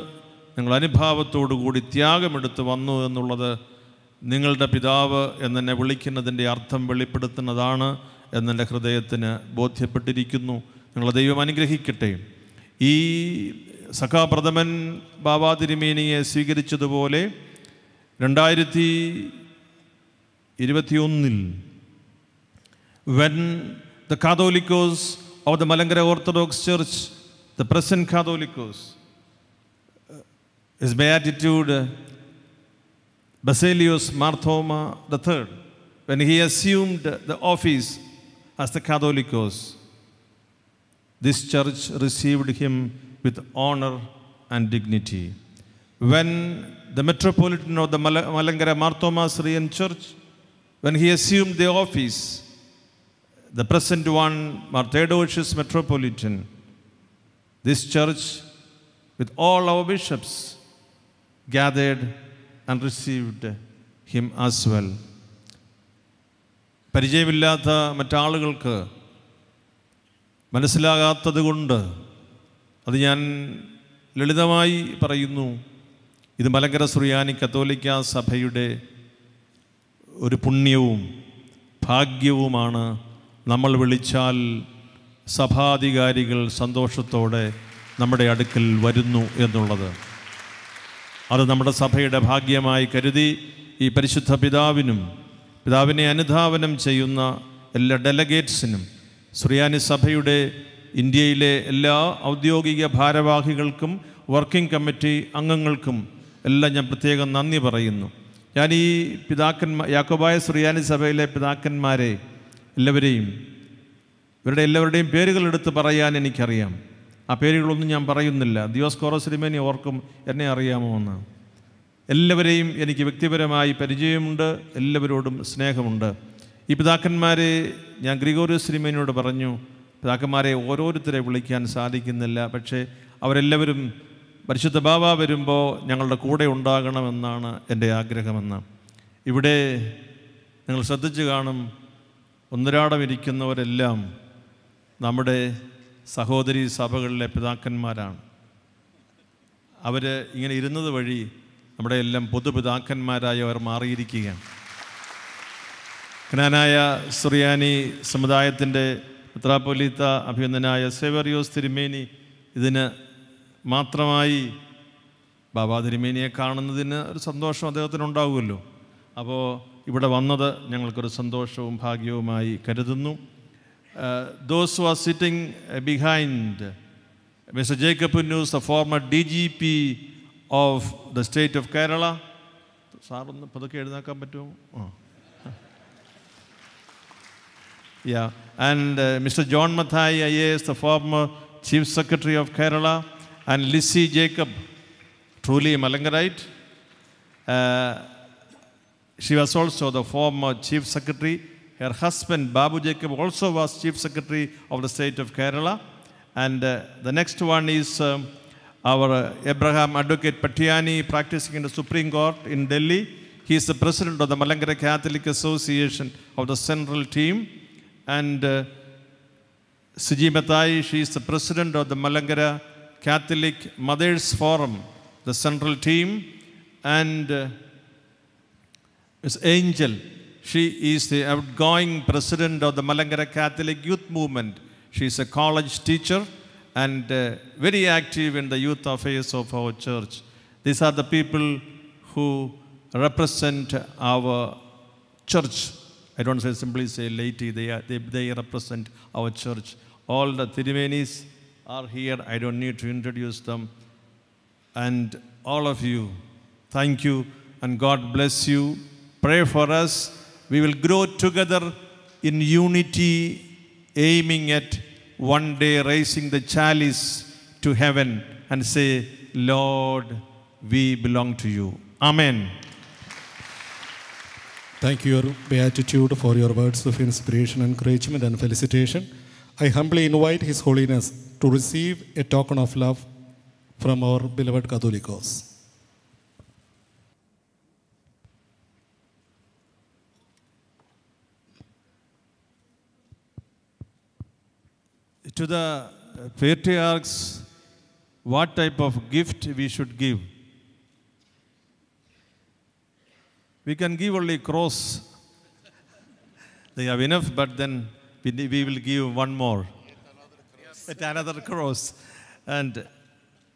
നിങ്ങൾ അനുഭാവത്തോടുകൂടി ത്യാഗമെടുത്ത് വന്നു എന്നുള്ളത് നിങ്ങളുടെ പിതാവ് എന്നെ വിളിക്കുന്നതിൻ്റെ അർത്ഥം വെളിപ്പെടുത്തുന്നതാണ് എന്നെൻ്റെ ഹൃദയത്തിന് ബോധ്യപ്പെട്ടിരിക്കുന്നു നിങ്ങളെ ദൈവം അനുഗ്രഹിക്കട്ടെ ഈ സഖാപ്രഥമൻ ബാബാ തിരുമേനിയെ സ്വീകരിച്ചതുപോലെ രണ്ടായിരത്തി ഇരുപത്തിയൊന്നിൽ when the catholicos of the Malankara orthodox church the present catholicos his beatitude uh, Basilius Marthoma III, when he assumed the office as the Catholicos, this church received him with honor and dignity. When the Metropolitan of the Mal- Malangara Marthoma Syrian Church, when he assumed the office, the present one, Marthedosius Metropolitan, this church, with all our bishops, gathered and received him as well. പരിചയമില്ലാത്ത മറ്റാളുകൾക്ക് മനസ്സിലാകാത്തത് കൊണ്ട് അത് ഞാൻ ലളിതമായി പറയുന്നു ഇത് മലങ്കര സുറിയാനി കത്തോലിക്ക സഭയുടെ ഒരു പുണ്യവും ഭാഗ്യവുമാണ് നമ്മൾ വിളിച്ചാൽ സഭാധികാരികൾ സന്തോഷത്തോടെ നമ്മുടെ അടുക്കൽ വരുന്നു എന്നുള്ളത് അത് നമ്മുടെ സഭയുടെ ഭാഗ്യമായി കരുതി ഈ പരിശുദ്ധ പിതാവിനും പിതാവിനെ അനുധാവനം ചെയ്യുന്ന എല്ലാ ഡെലഗേറ്റ്സിനും സുറിയാനി സഭയുടെ ഇന്ത്യയിലെ എല്ലാ ഔദ്യോഗിക ഭാരവാഹികൾക്കും വർക്കിംഗ് കമ്മിറ്റി അംഗങ്ങൾക്കും എല്ലാം ഞാൻ പ്രത്യേകം നന്ദി പറയുന്നു ഞാൻ ഈ പിതാക്കന്മാർ യാക്കോബായ സുറിയാനി സഭയിലെ പിതാക്കന്മാരെ എല്ലാവരെയും ഇവരുടെ എല്ലാവരുടെയും പേരുകൾ എടുത്ത് പറയാൻ എനിക്കറിയാം ആ പേരുകളൊന്നും ഞാൻ പറയുന്നില്ല ദിയോസ് കോറോസിരിമേനി ഓർക്കും എന്നെ അറിയാമോ എന്ന് എല്ലാവരെയും എനിക്ക് വ്യക്തിപരമായി പരിചയമുണ്ട് എല്ലാവരോടും സ്നേഹമുണ്ട് ഈ പിതാക്കന്മാരെ ഞാൻ ഗ്രിഗോറിയസ് സിനിമേനോട് പറഞ്ഞു പിതാക്കന്മാരെ ഓരോരുത്തരെ വിളിക്കാൻ സാധിക്കുന്നില്ല പക്ഷേ അവരെല്ലാവരും പരിശുദ്ധ ബാബ വരുമ്പോൾ ഞങ്ങളുടെ കൂടെ ഉണ്ടാകണമെന്നാണ് എൻ്റെ ആഗ്രഹമെന്ന് ഇവിടെ നിങ്ങൾ ശ്രദ്ധിച്ചു കാണും ഒന്നരാടം ഇരിക്കുന്നവരെല്ലാം നമ്മുടെ സഹോദരി സഭകളിലെ പിതാക്കന്മാരാണ് അവർ ഇങ്ങനെ ഇരുന്നത് വഴി നമ്മുടെ എല്ലാം പൊതുപിതാക്കന്മാരായി അവർ മാറിയിരിക്കുകയാണ് ഖനാനായ സുറിയാനി സമുദായത്തിൻ്റെ മെത്രാപ്പൊലീത്ത അഭിനന്ദനായ സേവറിയോസ് തിരുമേനി ഇതിന് മാത്രമായി ബാബാ തിരുമേനിയെ കാണുന്നതിന് ഒരു സന്തോഷം അദ്ദേഹത്തിനുണ്ടാവുമല്ലോ അപ്പോൾ ഇവിടെ വന്നത് ഞങ്ങൾക്കൊരു സന്തോഷവും ഭാഗ്യവുമായി കരുതുന്നു those who sitting behind mister Jacob ന്യൂസ് the former D G P of the state of Kerala സാറൊന്ന് പതുക്കെ എഴുന്നേക്കാൻ പറ്റുമോ ആ Yeah. And uh, Mr. John Mathai, IAS, the former Chief Secretary of Kerala, and Lissy Jacob, truly Malangarite. Uh, she was also the former Chief Secretary. Her husband, Babu Jacob, also was Chief Secretary of the state of Kerala. And uh, the next one is um, our uh, Abraham Advocate Patiani, practicing in the Supreme Court in Delhi. He is the president of the Malangara Catholic Association of the Central Team and uh, Suji Matai, she is the president of the Malangara Catholic Mothers Forum, the central team, and uh, Ms. Angel, she is the outgoing president of the Malangara Catholic Youth Movement. She is a college teacher and uh, very active in the youth affairs of our church. These are the people who represent our church I don't say, simply say laity, they, are, they, they represent our church. All the Thiruvenis are here. I don't need to introduce them. And all of you, thank you and God bless you. Pray for us. We will grow together in unity, aiming at one day raising the chalice to heaven and say, Lord, we belong to you. Amen. Thank you, Your Beatitude, for your words of inspiration, encouragement, and felicitation. I humbly invite His Holiness to receive a token of love from our beloved Catholicos. To the patriarchs, what type of gift we should give? We can give only cross. They have enough, but then we, we will give one more. Yet another cross. And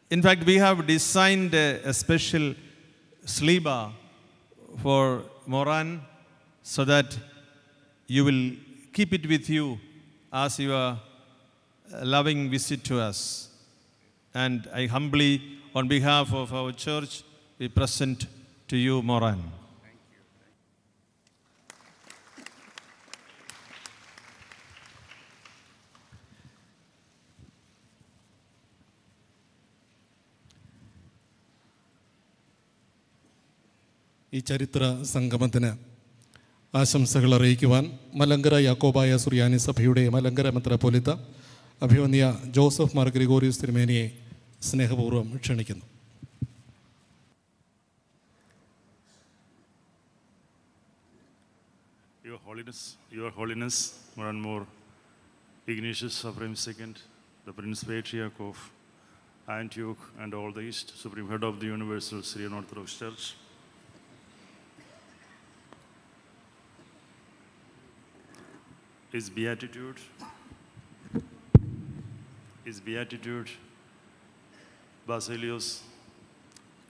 in fact, we have designed a, a special sliba for Moran so that you will keep it with you as your uh, loving visit to us. And I humbly, on behalf of our church, we present to you, Moran. ഈ ചരിത്ര സംഗമത്തിന് ആശംസകൾ അറിയിക്കുവാൻ മലങ്കര യാക്കോബായ സുറിയാനി സഭയുടെ മലങ്കര മെത്രപോലിത്ത അഭിമന്യ Joseph Mar Gregorios തിരുമേനിയെ സ്നേഹപൂർവ്വം ക്ഷണിക്കുന്നു Your Holiness, Your Holiness, more and more, Ignatius Supreme Second, the Prince Patriarch of Antioch and all the East, Supreme Head of the Universal Syrian Orthodox Church, is beatitude, is beatitude, Basilius,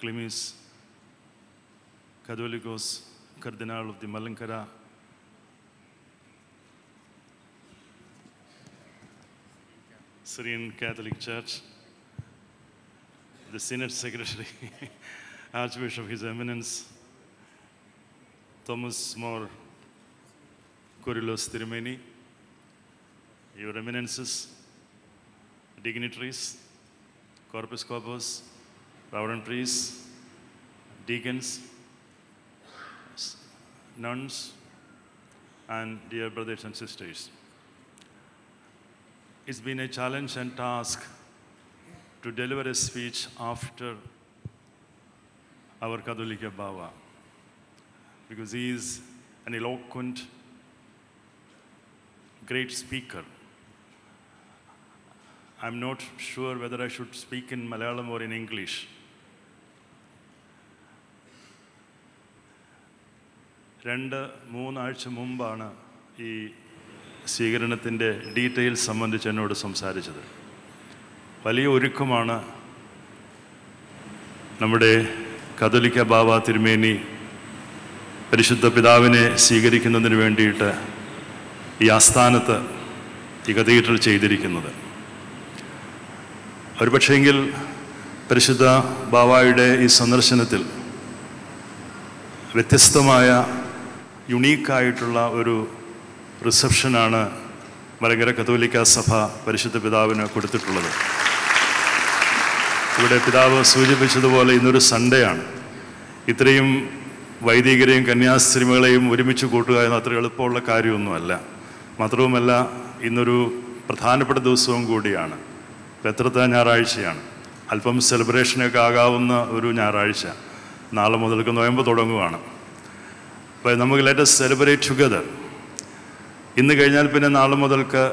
Klimis, Catholicos, Cardinal of the Malankara, Syrian Catholic Church, the Senate Secretary, Archbishop His Eminence, Thomas More, your eminences, dignitaries, corpus corpus, reverend priests, deacons, nuns, and dear brothers and sisters. It's been a challenge and task to deliver a speech after our Katholika Baba because he is an eloquent great speaker. I'm not sure whether I should speak in Malayalam or in English. രണ്ട് മൂന്നാഴ്ച മുമ്പാണ് ഈ സ്വീകരണത്തിൻ്റെ details സംബന്ധിച്ച് എന്നോട് സംസാരിച്ചത് വലിയ ഒരുക്കമാണ് നമ്മുടെ കതോലിക്ക ബാബ തിരുമേനി പരിശുദ്ധ പിതാവിനെ സ്വീകരിക്കുന്നതിന് വേണ്ടിയിട്ട് ഈ ആസ്ഥാനത്ത് ഈ കത്തീഡ്രൽ ചെയ്തിരിക്കുന്നത് ഒരുപക്ഷെങ്കിൽ പരിശുദ്ധ ബാവായുടെ ഈ സന്ദർശനത്തിൽ വ്യത്യസ്തമായ യുണീക്കായിട്ടുള്ള ഒരു റിസപ്ഷനാണ് മലങ്കര കത്തോലിക്ക സഭ പരിശുദ്ധ പിതാവിന് കൊടുത്തിട്ടുള്ളത് ഇവിടെ പിതാവ് സൂചിപ്പിച്ചതുപോലെ ഇന്നൊരു സൺഡേ ആണ് ഇത്രയും വൈദികരെയും കന്യാസ്ത്രീമകളെയും ഒരുമിച്ച് കൂട്ടുക എന്ന അത്ര എളുപ്പമുള്ള കാര്യമൊന്നുമല്ല മാത്രവുമല്ല ഇന്നൊരു പ്രധാനപ്പെട്ട ദിവസവും കൂടിയാണ് എത്രത്തെ ഞായറാഴ്ചയാണ് അല്പം സെലിബ്രേഷനൊക്കെ ആകാവുന്ന ഒരു ഞായറാഴ്ച നാളെ മുതൽക്ക് നോയമ്പ് തുടങ്ങുകയാണ് അപ്പോൾ നമുക്ക് ലേറ്റസ്റ്റ് സെലിബ്രേറ്റ് ടുഗദർ ഇന്ന് കഴിഞ്ഞാൽ പിന്നെ നാളെ മുതൽക്ക്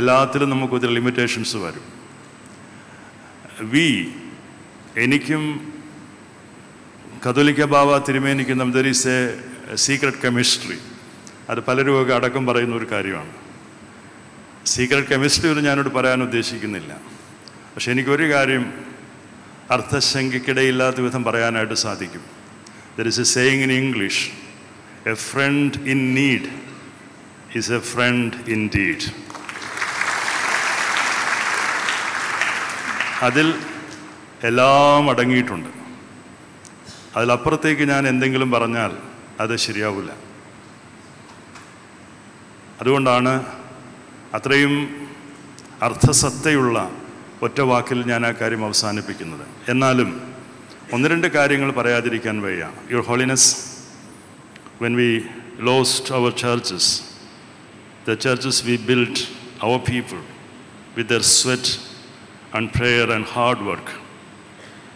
എല്ലാത്തിലും നമുക്ക് ഒത്തിരി ലിമിറ്റേഷൻസ് വരും വി എനിക്കും കത്തോലിക്ക ബാബ തിരുമേനിക്കുന്ന there is a secret chemistry അത് ഒക്കെ അടക്കം പറയുന്ന ഒരു കാര്യമാണ് സീക്രട്ട് കെമിസ്ട്രി ഒന്നും ഞാനോട് പറയാൻ ഉദ്ദേശിക്കുന്നില്ല പക്ഷെ എനിക്കൊരു കാര്യം അർത്ഥശങ്കയ്ക്കിടയില്ലാത്ത വിധം പറയാനായിട്ട് സാധിക്കും there is a saying in English a friend in need is a friend in deed അതിൽ എല്ലാം അടങ്ങിയിട്ടുണ്ട് അതിലപ്പുറത്തേക്ക് ഞാൻ എന്തെങ്കിലും പറഞ്ഞാൽ അത് ശരിയാവില്ല അതുകൊണ്ടാണ് അത്രയും അർത്ഥസത്തയുള്ള ഒറ്റ വാക്കിൽ ഞാൻ ആ കാര്യം അവസാനിപ്പിക്കുന്നത് എന്നാലും ഒന്ന് രണ്ട് കാര്യങ്ങൾ പറയാതിരിക്കാൻ വയ്യ your holiness when we lost our churches the churches we build our people with their sweat and prayer and hard work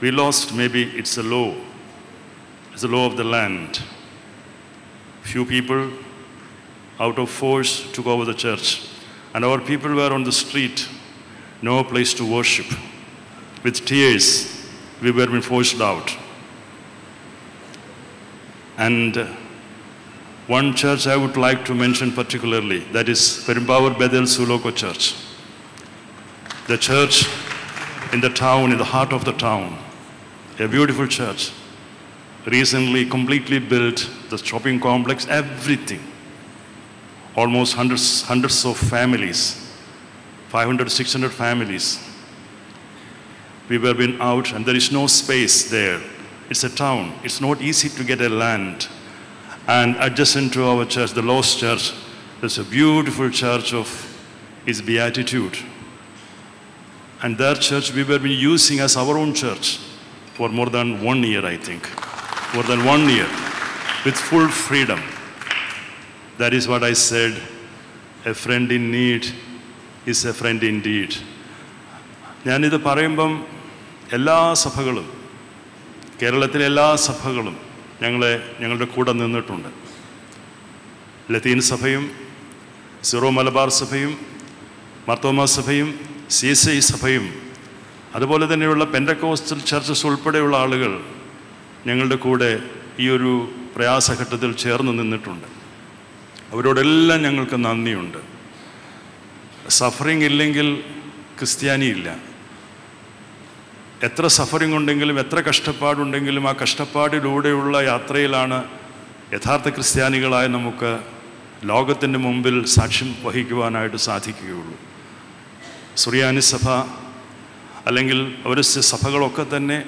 we lost maybe it's a law it's a law of the land few people out of force took over the church. And our people were on the street, no place to worship. With tears, we were being forced out. And uh, one church I would like to mention particularly, that is Perimbawar Bedel Suloko Church. The church in the town, in the heart of the town, a beautiful church, recently completely built, the shopping complex, everything almost hundreds, hundreds of families, 500, 600 families. We were been out and there is no space there. It's a town. It's not easy to get a land. And adjacent to our church, the Lost Church, there's a beautiful church of its Beatitude. And that church we were been using as our own church for more than one year, I think. More than one year, with full freedom. That is what I said. A friend in need is a friend indeed. ഞാനിത് പറയുമ്പം എല്ലാ സഭകളും കേരളത്തിലെ എല്ലാ സഭകളും ഞങ്ങളെ ഞങ്ങളുടെ കൂടെ നിന്നിട്ടുണ്ട് ലത്തീൻ സഭയും സിറോ മലബാർ സഭയും മർത്തോമ സഭയും സി എസ് ഐ സഭയും അതുപോലെ തന്നെയുള്ള പെൻഡക്കോസ്റ്റൽ ചർച്ചസ് ഉൾപ്പെടെയുള്ള ആളുകൾ ഞങ്ങളുടെ കൂടെ ഈ ഒരു പ്രയാസഘട്ടത്തിൽ ചേർന്ന് നിന്നിട്ടുണ്ട് അവരോടെല്ലാം ഞങ്ങൾക്ക് നന്ദിയുണ്ട് സഫറിങ് ഇല്ലെങ്കിൽ ക്രിസ്ത്യാനി ഇല്ല എത്ര സഫറിങ് ഉണ്ടെങ്കിലും എത്ര കഷ്ടപ്പാടുണ്ടെങ്കിലും ആ കഷ്ടപ്പാടിലൂടെയുള്ള യാത്രയിലാണ് യഥാർത്ഥ ക്രിസ്ത്യാനികളായ നമുക്ക് ലോകത്തിൻ്റെ മുമ്പിൽ സാക്ഷ്യം വഹിക്കുവാനായിട്ട് സാധിക്കുകയുള്ളൂ സുറിയാനി സഭ അല്ലെങ്കിൽ അവർ സഭകളൊക്കെ തന്നെ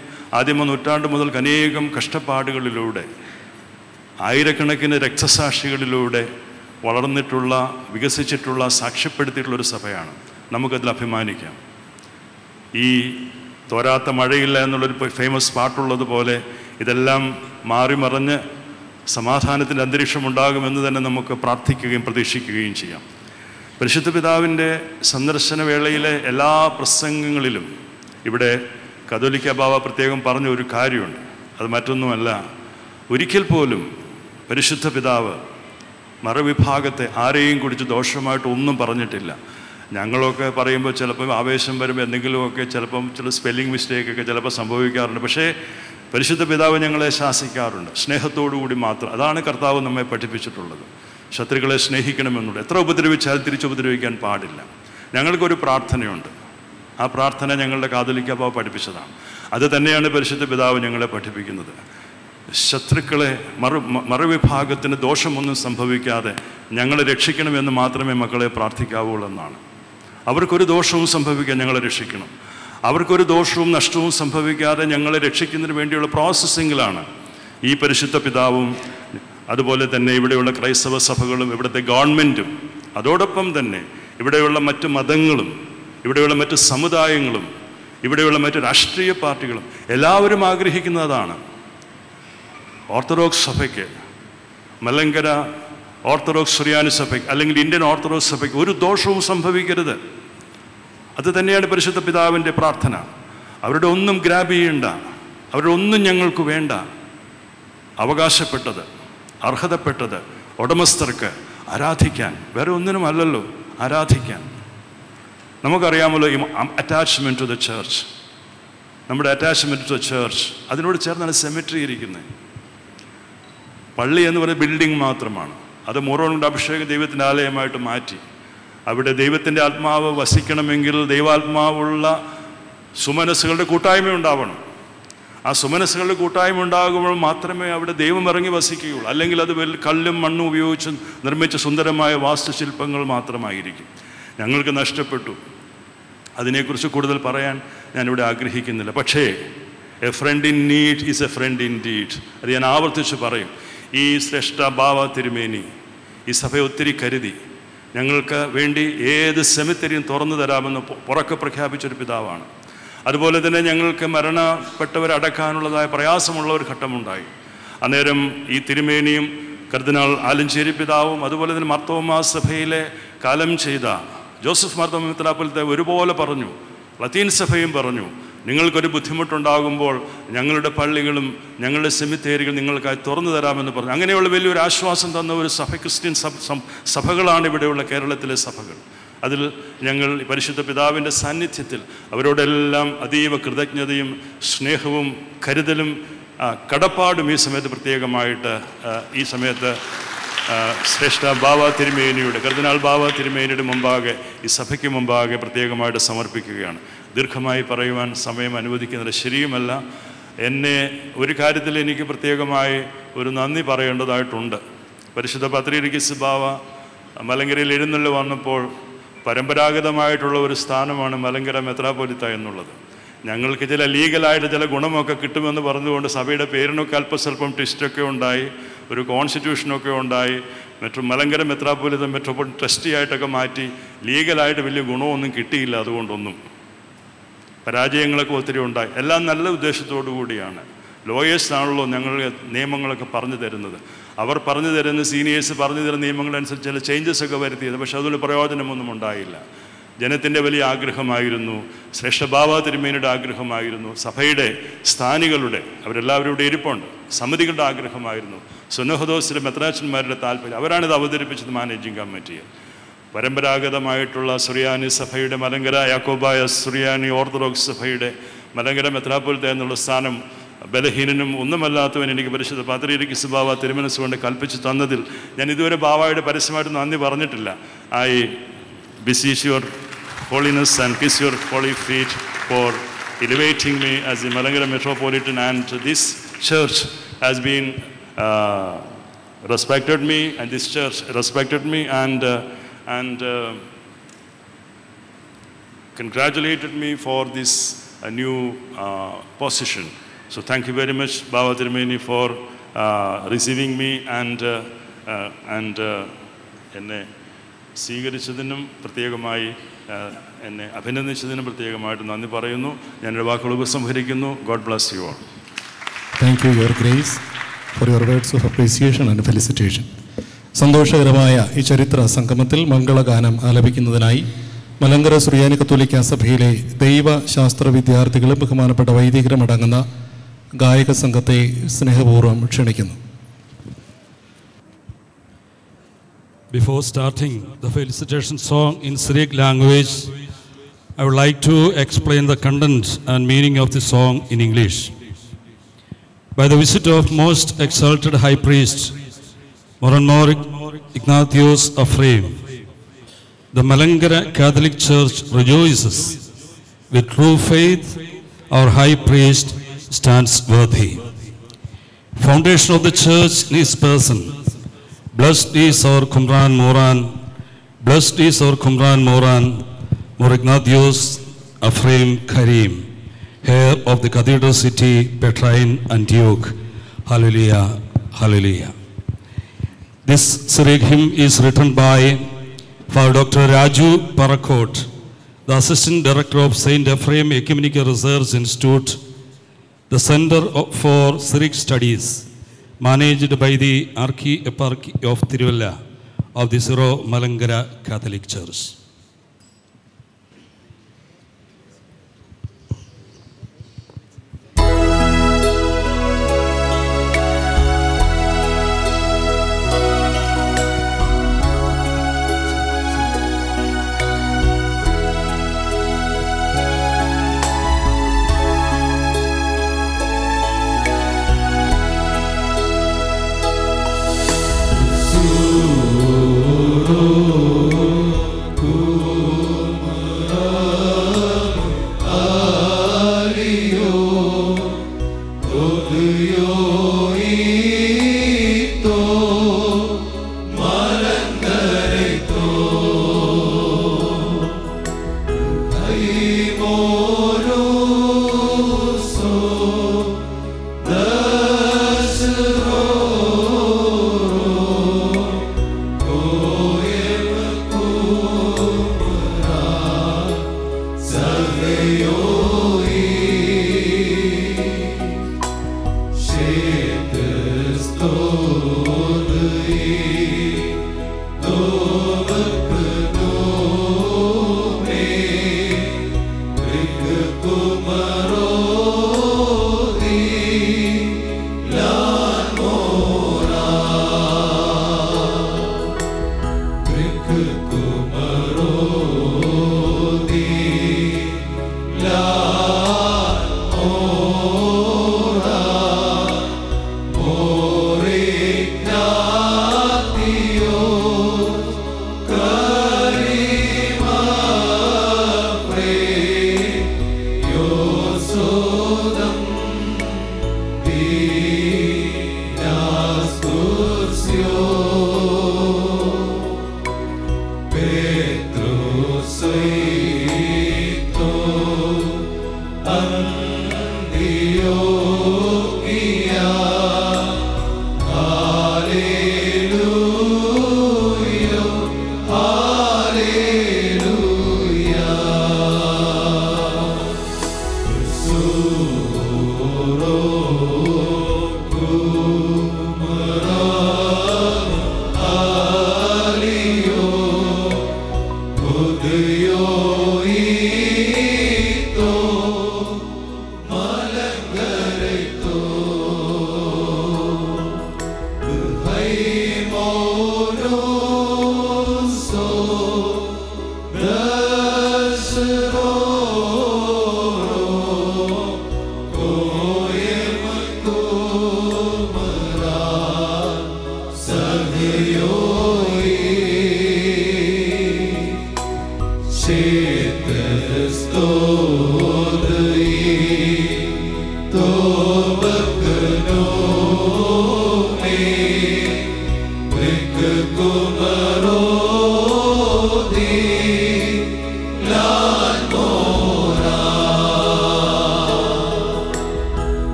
ആദ്യമ നൂറ്റാണ്ട് മുതൽ അനേകം കഷ്ടപ്പാടുകളിലൂടെ ആയിരക്കണക്കിന് രക്തസാക്ഷികളിലൂടെ വളർന്നിട്ടുള്ള വികസിച്ചിട്ടുള്ള സാക്ഷ്യപ്പെടുത്തിയിട്ടുള്ളൊരു ഒരു സഭയാണ് നമുക്കതിൽ അഭിമാനിക്കാം ഈ തോരാത്ത മഴയില്ല എന്നുള്ളൊരു ഫേമസ് പാട്ടുള്ളതുപോലെ ഇതെല്ലാം മാറി മറിഞ്ഞ് സമാധാനത്തിൻ്റെ അന്തരീക്ഷം ഉണ്ടാകുമെന്ന് തന്നെ നമുക്ക് പ്രാർത്ഥിക്കുകയും പ്രതീക്ഷിക്കുകയും ചെയ്യാം പരിശുദ്ധ പിതാവിൻ്റെ സന്ദർശന വേളയിലെ എല്ലാ പ്രസംഗങ്ങളിലും ഇവിടെ കതോലിക്ക ബാബ പ്രത്യേകം പറഞ്ഞ ഒരു കാര്യമുണ്ട് അത് മറ്റൊന്നുമല്ല ഒരിക്കൽ പോലും പരിശുദ്ധ പിതാവ് മറുവിഭാഗത്തെ ആരെയും കുറിച്ച് ദോഷമായിട്ട് ഒന്നും പറഞ്ഞിട്ടില്ല ഞങ്ങളൊക്കെ പറയുമ്പോൾ ചിലപ്പം ആവേശം വരുമ്പോൾ എന്തെങ്കിലുമൊക്കെ ചിലപ്പം ചില സ്പെല്ലിംഗ് മിസ്റ്റേക്കൊക്കെ ചിലപ്പോൾ സംഭവിക്കാറുണ്ട് പക്ഷേ പരിശുദ്ധ പിതാവ് ഞങ്ങളെ ശാസിക്കാറുണ്ട് സ്നേഹത്തോടുകൂടി മാത്രം അതാണ് കർത്താവ് നമ്മെ പഠിപ്പിച്ചിട്ടുള്ളത് ശത്രുക്കളെ സ്നേഹിക്കണമെന്നുണ്ട് എത്ര ഉപദ്രവിച്ചാലും തിരിച്ചുപദ്രവിക്കാൻ പാടില്ല ഞങ്ങൾക്കൊരു പ്രാർത്ഥനയുണ്ട് ആ പ്രാർത്ഥന ഞങ്ങളുടെ കാതലിക്കാവ് പഠിപ്പിച്ചതാണ് അത് തന്നെയാണ് പരിശുദ്ധ പിതാവ് ഞങ്ങളെ പഠിപ്പിക്കുന്നത് ശത്രുക്കളെ മറു മറുവിഭാഗത്തിന് ദോഷമൊന്നും സംഭവിക്കാതെ ഞങ്ങളെ രക്ഷിക്കണമെന്ന് മാത്രമേ മക്കളെ പ്രാർത്ഥിക്കാവുള്ളൂ എന്നാണ് അവർക്കൊരു ദോഷവും സംഭവിക്കാൻ ഞങ്ങളെ രക്ഷിക്കണം അവർക്കൊരു ദോഷവും നഷ്ടവും സംഭവിക്കാതെ ഞങ്ങളെ രക്ഷിക്കുന്നതിന് വേണ്ടിയുള്ള പ്രോസസ്സിങ്ങിലാണ് ഈ പരിശുദ്ധ പിതാവും അതുപോലെ തന്നെ ഇവിടെയുള്ള ക്രൈസ്തവ സഭകളും ഇവിടുത്തെ ഗവൺമെൻറ്റും അതോടൊപ്പം തന്നെ ഇവിടെയുള്ള മറ്റ് മതങ്ങളും ഇവിടെയുള്ള മറ്റ് സമുദായങ്ങളും ഇവിടെയുള്ള മറ്റ് രാഷ്ട്രീയ പാർട്ടികളും എല്ലാവരും ആഗ്രഹിക്കുന്നതാണ് ഓർത്തഡോക്സ് സഭയ്ക്ക് മലങ്കര ഓർത്തഡോക്സ് സുറിയാനി സഭയ്ക്ക് അല്ലെങ്കിൽ ഇന്ത്യൻ ഓർത്തഡോക്സ് സഭയ്ക്ക് ഒരു ദോഷവും സംഭവിക്കരുത് അത് തന്നെയാണ് പരിശുദ്ധ പിതാവിൻ്റെ പ്രാർത്ഥന അവരുടെ ഒന്നും ഗ്രാബ് ചെയ്യണ്ട അവരുടെ ഒന്നും ഞങ്ങൾക്ക് വേണ്ട അവകാശപ്പെട്ടത് അർഹതപ്പെട്ടത് ഉടമസ്ഥർക്ക് ആരാധിക്കാൻ വേറെ ഒന്നിനും അല്ലല്ലോ ആരാധിക്കാൻ നമുക്കറിയാമല്ലോ ഈ അറ്റാച്ച്മെൻറ്റ് ടു ദ ചേർച്ച് നമ്മുടെ അറ്റാച്ച്മെൻറ്റ് ടു ദ ചേർച്ച് അതിനോട് ചേർന്നാണ് സെമിട്രി ഇരിക്കുന്നത് പള്ളി എന്ന് പറയുന്നത് ബിൽഡിംഗ് മാത്രമാണ് അത് മോറോണുണ്ട് അഭിഷേകം ദൈവത്തിൻ്റെ ആലയമായിട്ട് മാറ്റി അവിടെ ദൈവത്തിൻ്റെ ആത്മാവ് വസിക്കണമെങ്കിൽ ദൈവാത്മാവുള്ള സുമനസ്സുകളുടെ കൂട്ടായ്മ ഉണ്ടാവണം ആ സുമനസ്സുകളുടെ കൂട്ടായ്മ ഉണ്ടാകുമ്പോൾ മാത്രമേ അവിടെ ദൈവം ഇറങ്ങി വസിക്കുകയുള്ളൂ അല്ലെങ്കിൽ അത് വെൽ കല്ലും മണ്ണും ഉപയോഗിച്ച് നിർമ്മിച്ച സുന്ദരമായ വാസ്തുശില്പങ്ങൾ മാത്രമായിരിക്കും ഞങ്ങൾക്ക് നഷ്ടപ്പെട്ടു അതിനെക്കുറിച്ച് കൂടുതൽ പറയാൻ ഞാനിവിടെ ആഗ്രഹിക്കുന്നില്ല പക്ഷേ a friend in need is a friend in deed അത് ഞാൻ ആവർത്തിച്ച് പറയും ഈ ശ്രേഷ്ഠ ഭാവ തിരുമേനി ഈ സഭ ഒത്തിരി കരുതി ഞങ്ങൾക്ക് വേണ്ടി ഏത് സെമിത്തരിയും തുറന്നു തരാമെന്ന് പുറക്ക് പ്രഖ്യാപിച്ചൊരു പിതാവാണ് അതുപോലെ തന്നെ ഞങ്ങൾക്ക് മരണപ്പെട്ടവരടക്കാനുള്ളതായ പ്രയാസമുള്ള ഒരു ഘട്ടമുണ്ടായി അന്നേരം ഈ തിരുമേനിയും കർദിനാൾ ആലഞ്ചേരി പിതാവും അതുപോലെ തന്നെ മർത്തോമാ സഭയിലെ കാലം ചെയ്ത ജോസഫ് മർത്തോമ മിത്രാപ്പുലത്തെ ഒരുപോലെ പറഞ്ഞു ലത്തീൻ സഭയും പറഞ്ഞു നിങ്ങൾക്കൊരു ബുദ്ധിമുട്ടുണ്ടാകുമ്പോൾ ഞങ്ങളുടെ പള്ളികളും ഞങ്ങളുടെ സെമിത്തേരികൾ നിങ്ങൾക്കായി തുറന്നു തരാമെന്ന് പറഞ്ഞു അങ്ങനെയുള്ള വലിയൊരു ആശ്വാസം തന്ന ഒരു സഭ ക്രിസ്ത്യൻ സഭകളാണ് ഇവിടെയുള്ള കേരളത്തിലെ സഭകൾ അതിൽ ഞങ്ങൾ പരിശുദ്ധ പിതാവിൻ്റെ സാന്നിധ്യത്തിൽ അവരോടെല്ലാം അതീവ കൃതജ്ഞതയും സ്നേഹവും കരുതലും കടപ്പാടും ഈ സമയത്ത് പ്രത്യേകമായിട്ട് ഈ സമയത്ത് ശ്രേഷ്ഠ ബാബ തിരുമേനിയുടെ കർദിനാൾ ബാബ തിരുമേനിയുടെ മുമ്പാകെ ഈ സഭയ്ക്ക് മുമ്പാകെ പ്രത്യേകമായിട്ട് സമർപ്പിക്കുകയാണ് ദീർഘമായി പറയുവാൻ സമയം അനുവദിക്കുന്നില്ല ശരിയുമല്ല എന്നെ ഒരു കാര്യത്തിൽ എനിക്ക് പ്രത്യേകമായി ഒരു നന്ദി പറയേണ്ടതായിട്ടുണ്ട് പരിശുദ്ധ പത്രിക സുബാവ മലങ്കരയിൽ എഴുന്നള്ളി വന്നപ്പോൾ പരമ്പരാഗതമായിട്ടുള്ള ഒരു സ്ഥാനമാണ് മലങ്കര മെത്രാപൊലിത്ത എന്നുള്ളത് ഞങ്ങൾക്ക് ചില ലീഗലായിട്ട് ചില ഗുണമൊക്കെ കിട്ടുമെന്ന് പറഞ്ഞുകൊണ്ട് സഭയുടെ പേരിനൊക്കെ അല്പസ്വല്പം ട്വിസ്റ്റൊക്കെ ഉണ്ടായി ഒരു കോൺസ്റ്റിറ്റ്യൂഷനൊക്കെ ഉണ്ടായി മെട്രോ മലങ്കര മെത്രാപൊലിത്ത മെട്രോപൊളിറ്റൻ ട്രസ്റ്റിയായിട്ടൊക്കെ മാറ്റി ലീഗലായിട്ട് വലിയ ഗുണമൊന്നും കിട്ടിയില്ല അതുകൊണ്ടൊന്നും പരാജയങ്ങളൊക്കെ ഒത്തിരി ഉണ്ടായി എല്ലാം നല്ല ഉദ്ദേശത്തോടു കൂടിയാണ് ലോയേഴ്സാണല്ലോ ഞങ്ങൾ നിയമങ്ങളൊക്കെ പറഞ്ഞു തരുന്നത് അവർ പറഞ്ഞു തരുന്ന സീനിയേഴ്സ് പറഞ്ഞു തരുന്ന നിയമങ്ങളനുസരിച്ച് ചില ചേഞ്ചസ് ഒക്കെ വരുത്തിയത് പക്ഷേ അതൊരു പ്രയോജനമൊന്നും ഉണ്ടായില്ല ജനത്തിൻ്റെ വലിയ ആഗ്രഹമായിരുന്നു ശ്രേഷ്ഠഭാവ തിരുമേനിയുടെ ആഗ്രഹമായിരുന്നു സഭയുടെ സ്ഥാനികളുടെ അവരെല്ലാവരുടെ ഇരിപ്പുണ്ട് സമിതികളുടെ ആഗ്രഹമായിരുന്നു സുനഹദോസിലെ മെത്രാച്ചന്മാരുടെ താല്പര്യം അവരാണിത് അവതരിപ്പിച്ചത് മാനേജിംഗ് കമ്മിറ്റിയെ പരമ്പരാഗതമായിട്ടുള്ള സുറിയാനി സഭയുടെ മലങ്കര യാക്കോബായ സുറിയാനി ഓർത്തഡോക്സ് സഭയുടെ മലങ്കര മെത്രാപൊലിത്ത എന്നുള്ള സ്ഥാനം ബലഹീനനും ഒന്നുമല്ലാത്തവൻ എനിക്ക് പരിശുദ്ധ പാത്രീരിക്ക് സുബാവ തിരുമനസ് കൊണ്ട് കൽപ്പിച്ചു തന്നതിൽ ഞാൻ ഇതുവരെ ബാവായുടെ പരസ്യമായിട്ട് നന്ദി പറഞ്ഞിട്ടില്ല I bless your holiness and kiss your holy feet for elevating me as the Malankara Metropolitan and this church has been respected me and this church respected me and and uh, congratulated me for this uh, new position. So thank you very much, Baba Tirumeni, for receiving me and, and എന്നെ സ്വീകരിച്ചതിനും പ്രത്യേകമായി എന്നെ അഭിനന്ദിച്ചതിനും പ്രത്യേകമായിട്ട് നന്ദി പറയുന്നു ഞാനൊരു വാക്കുകൾ ഉപസംഹരിക്കുന്നു god bless you all thank you your grace for your words of appreciation and felicitation സന്തോഷകരമായ ഈ ചരിത്ര സംഗമത്തിൽ മംഗളഗാനം ആലപിക്കുന്നതിനായി മലങ്കര സുറിയാനി കത്തോലിക്ക സഭയിലെ ദൈവശാസ്ത്ര വിദ്യാർത്ഥികളും ബഹുമാനപ്പെട്ട വൈദികരും അടങ്ങുന്ന ഗായക സംഘത്തെ സ്നേഹപൂർവ്വം ക്ഷണിക്കുന്നു before starting the felicitation song in Syriac language I would like to explain the content and meaning of the song in English by the visit of most exalted high priest More and more, Ignatius Afraim. The Malangara Catholic Church rejoices. With true faith, our high priest stands worthy. Foundation of the church in his person. Blessed is our Kumran Moran. Blessed is our Kumran Moran, Mor Ignatius Afraim Karim, heir of the cathedral city, Petrine Antioch. Hallelujah, hallelujah. This Syriac hymn is written by for Dr. Raju Parakot, the Assistant Director of St. Ephraim Ecumenical Research Institute, the Center for Syriac Studies, managed by the Archieparchy of Tiruvalla of the Syro Malangara Catholic Church.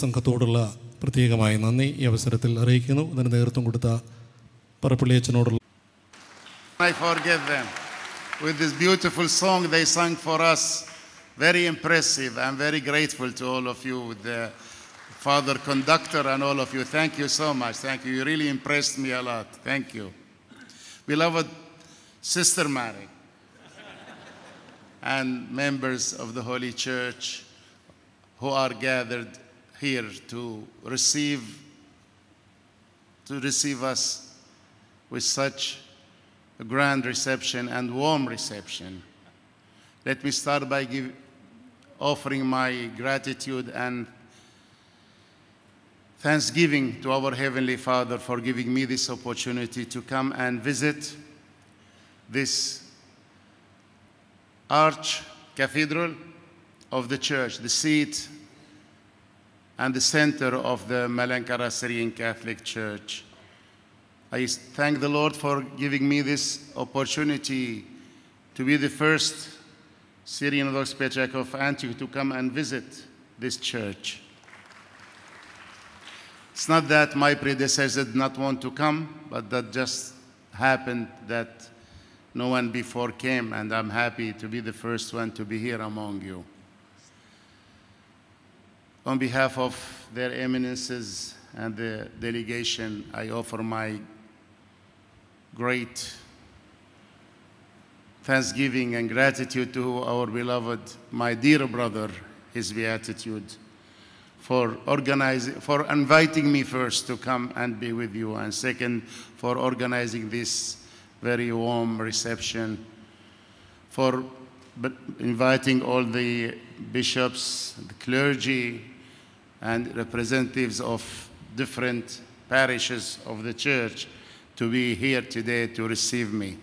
സംഘത്തോടുള്ള പ്രത്യേകമായ നന്ദി ഈ അവസരത്തിൽ അറിയിക്കുന്നു അതിന് നേതൃത്വം കൊടുത്ത I forgive them with this beautiful song they sang for us. Very impressive. I'm very grateful to all of you, the father conductor and all of you. Thank you so much. Thank you. You really impressed me a lot. Thank you. Beloved Sister Mary and members of the Holy Church who are gathered here to receive, to receive us with such a grand reception and warm reception. Let me start by give, offering my gratitude and thanksgiving to our Heavenly Father for giving me this opportunity to come and visit this arch cathedral of the church, the seat and the center of the Malankara Syrian Catholic Church. I thank the Lord for giving me this opportunity to be the first Syrian Orthodox Patriarch of Antioch to come and visit this church. It's not that my predecessor did not want to come, but that just happened that no one before came, and I'm happy to be the first one to be here among you. On behalf of their eminences and the delegation, I offer my great thanksgiving and gratitude to our beloved, my dear brother, his beatitude, for organizing, for inviting me first to come and be with you, and second, for organizing this very warm reception, for inviting all the bishops, the clergy, and representatives of different parishes of the church to be here today to receive me.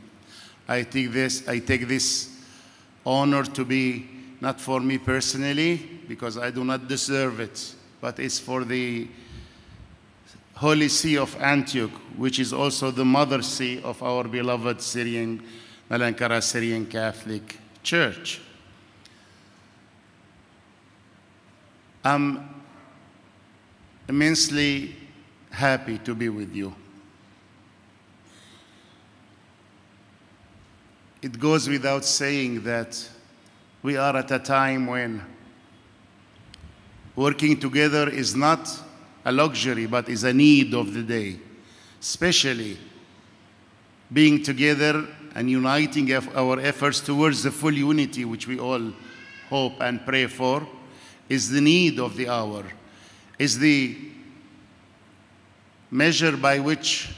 I take this, I take this honor to be not for me personally, because I do not deserve it, but it's for the Holy See of Antioch, which is also the mother see of our beloved Syrian, Malankara Syrian Catholic Church. I'm immensely happy to be with you. It goes without saying that we are at a time when working together is not a luxury but is a need of the day, especially being together and uniting our efforts towards the full unity which we all hope and pray for is the need of the hour is the measure by which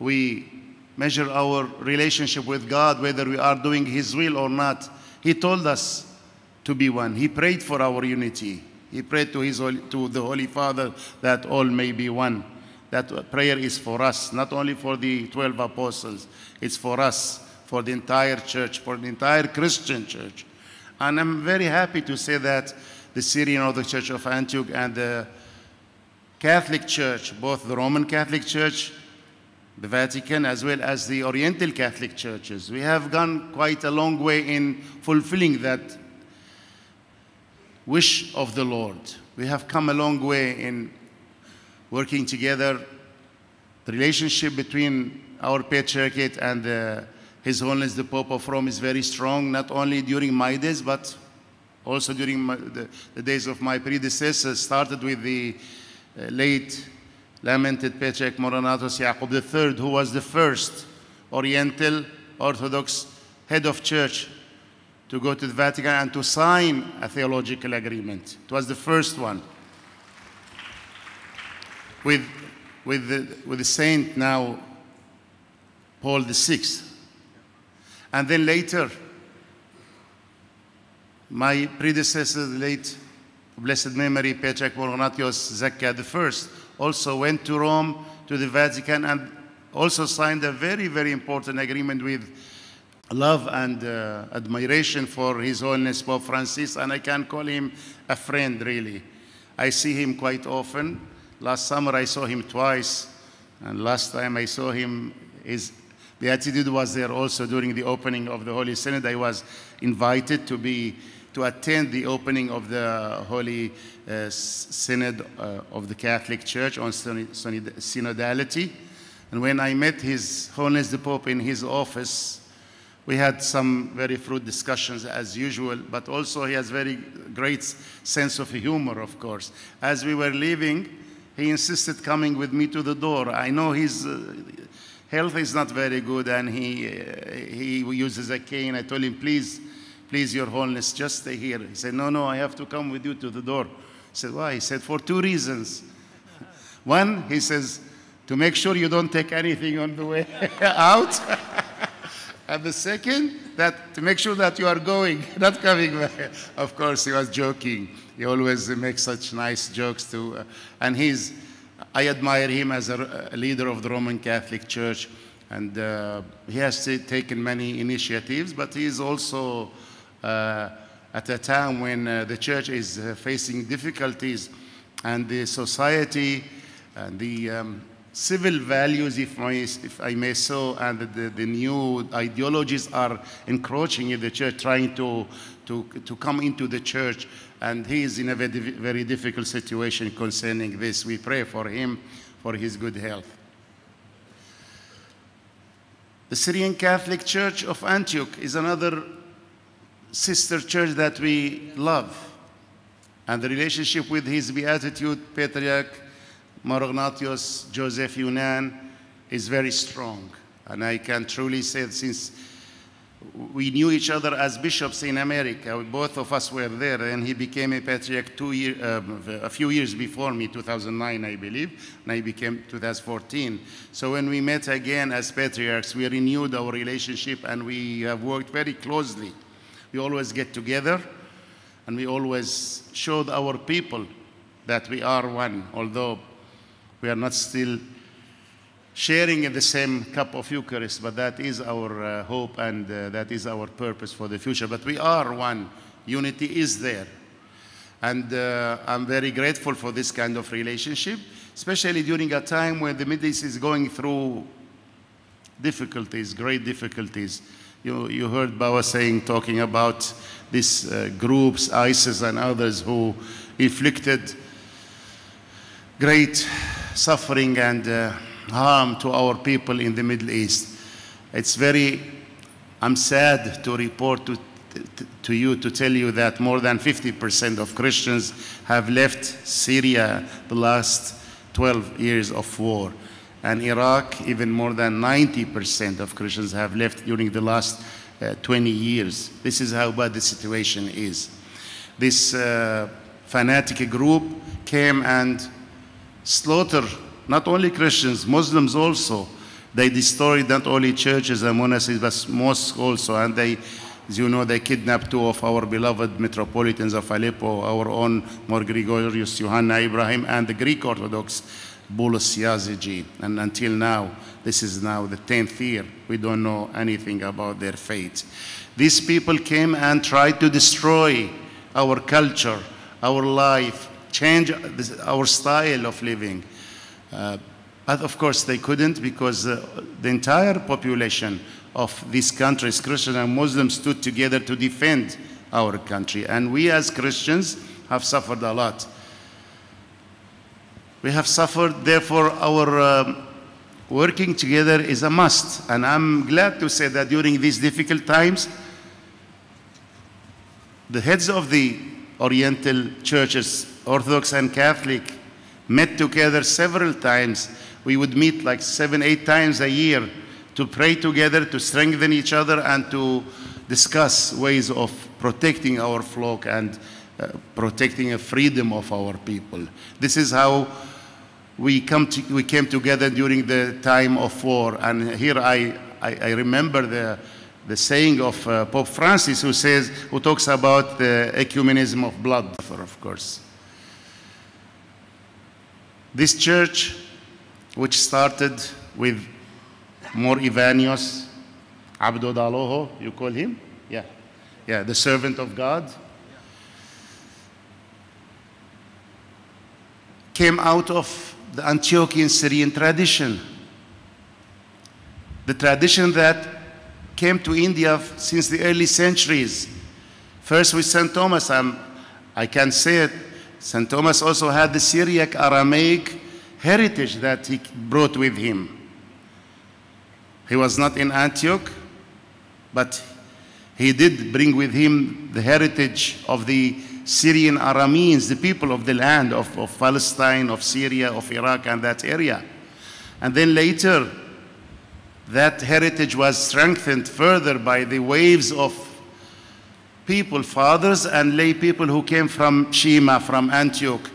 we measure our relationship with God, whether we are doing His will or not. He told us to be one. He prayed for our unity. He prayed to, his, to the Holy Father that all may be one. That prayer is for us, not only for the 12 apostles, it's for us, for the entire church, for the entire Christian church. And I'm very happy to say that the Syrian Orthodox Church of Antioch and the Catholic Church, both the Roman Catholic Church, the Vatican, as well as the Oriental Catholic churches. We have gone quite a long way in fulfilling that wish of the Lord. We have come a long way in working together, the relationship between our patriarchate and uh, His Holiness the Pope of Rome is very strong, not only during my days, but also during my, the, the, days of my predecessors, started with the uh, late lamented Moranatos Moronatos Yaqub III, who was the first Oriental Orthodox head of church to go to the Vatican and to sign a theological agreement. It was the first one. With, with, the, with the saint now, Paul VI. And then later, my predecessor, the late blessed memory Petrak Morgonatios Zecca I, also went to Rome, to the Vatican, and also signed a very, very important agreement with love and uh, admiration for His Holiness Pope Francis, and I can call him a friend, really. I see him quite often. Last summer I saw him twice, and last time I saw him, his Beatitude was there also during the opening of the Holy Synod. I was invited to be to attend the opening of the Holy uh, Synod uh, of the Catholic Church on synodality. And when I met His Holiness the Pope in his office, we had some very fruit discussions as usual, but also he has very great sense of humor, of course. As we were leaving, he insisted coming with me to the door. I know his uh, health is not very good, and he, uh, he uses a cane. I told him, please, Please, Your Holiness, just stay here. He said, No, no, I have to come with you to the door. he said, Why? He said, For two reasons. One, he says, to make sure you don't take anything on the way out. and the second, that to make sure that you are going, not coming back. Of course, he was joking. He always makes such nice jokes too. and he's, I admire him as a, leader of the Roman Catholic Church. And uh, he has taken many initiatives, but he is also uh, at a time when uh, the church is uh, facing difficulties and the society and the um, civil values, if, if I may so, and the, the, new ideologies are encroaching in the church, trying to, to, to come into the church. And he is in a very, very difficult situation concerning this. We pray for him for his good health. The Syrian Catholic Church of Antioch is another sister church that we love and the relationship with his beatitude patriarch Marognatios Joseph Yunan is very strong. And I can truly say since we knew each other as bishops in America, both of us were there, and he became a patriarch two year, uh, a few years before me, 2009, I believe, and I became 2014. So when we met again as patriarchs, we renewed our relationship and we have worked very closely we always get together and we always showed our people that we are one, although we are not still sharing the same cup of Eucharist, but that is our uh, hope and uh, that is our purpose for the future. But we are one. Unity is there. And uh, I'm very grateful for this kind of relationship, especially during a time when the Middle East is going through difficulties, great difficulties. You, you heard Bawa saying, talking about these uh, groups, ISIS and others who inflicted great suffering and uh, harm to our people in the Middle East. It's very, I'm sad to report to, to you, to tell you that more than 50% of Christians have left Syria the last 12 years of war and Iraq, even more than 90% of Christians have left during the last uh, 20 years. This is how bad the situation is. This uh, fanatic group came and slaughtered not only Christians, Muslims also. They destroyed not only churches and monasteries, but mosques also. And they, as you know, they kidnapped two of our beloved metropolitans of Aleppo, our own more Gregorius Johanna Ibrahim and the Greek Orthodox Bull And until now, this is now the 10th year. We don't know anything about their fate. These people came and tried to destroy our culture, our life, change our style of living. Uh, but of course, they couldn't because uh, the entire population of these countries, Christians and Muslims, stood together to defend our country. And we as Christians have suffered a lot. We have suffered, therefore our uh, working together is a must. And I'm glad to say that during these difficult times, the heads of the Oriental churches, Orthodox and Catholic, met together several times. We would meet like seven, eight times a year to pray together, to strengthen each other, and to discuss ways of protecting our flock and uh, protecting the freedom of our people. This is how we, come to, we came together during the time of war. And here I, I, I remember the, the saying of uh, Pope Francis, who says, who talks about the ecumenism of blood, of course. This church, which started with Mor Ivanios Daloho, you call him? Yeah. Yeah, the servant of God. Came out of the Antiochian Syrian tradition. The tradition that came to India since the early centuries. First with St. Thomas, I'm, I can say it, St. Thomas also had the Syriac Aramaic heritage that he brought with him. He was not in Antioch, but he did bring with him the heritage of the Syrian Arameans, the people of the land of, of Palestine, of Syria, of Iraq, and that area. And then later, that heritage was strengthened further by the waves of people, fathers and lay people who came from Shema, from Antioch,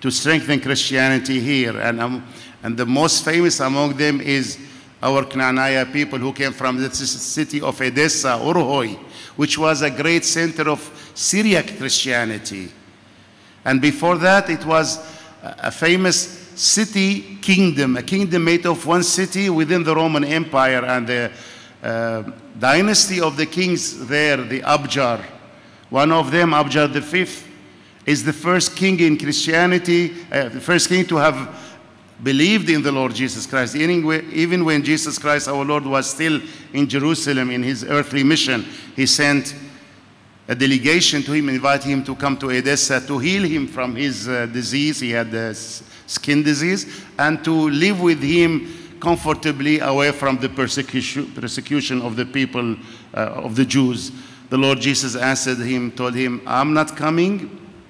to strengthen Christianity here. And, um, and the most famous among them is our Knanaya people who came from the city of Edessa, Urhoi, which was a great center of Syriac Christianity. And before that, it was a famous city kingdom, a kingdom made of one city within the Roman Empire and the uh, dynasty of the kings there, the Abjar. One of them, Abjar V, is the first king in Christianity, uh, the first king to have believed in the Lord Jesus Christ, even when Jesus Christ, our Lord, was still in Jerusalem in his earthly mission. He sent a delegation to him, invited him to come to Edessa to heal him from his uh, disease. He had a uh, skin disease, and to live with him comfortably away from the persecution, persecution of the people, uh, of the Jews. The Lord Jesus answered him, told him, I'm not coming.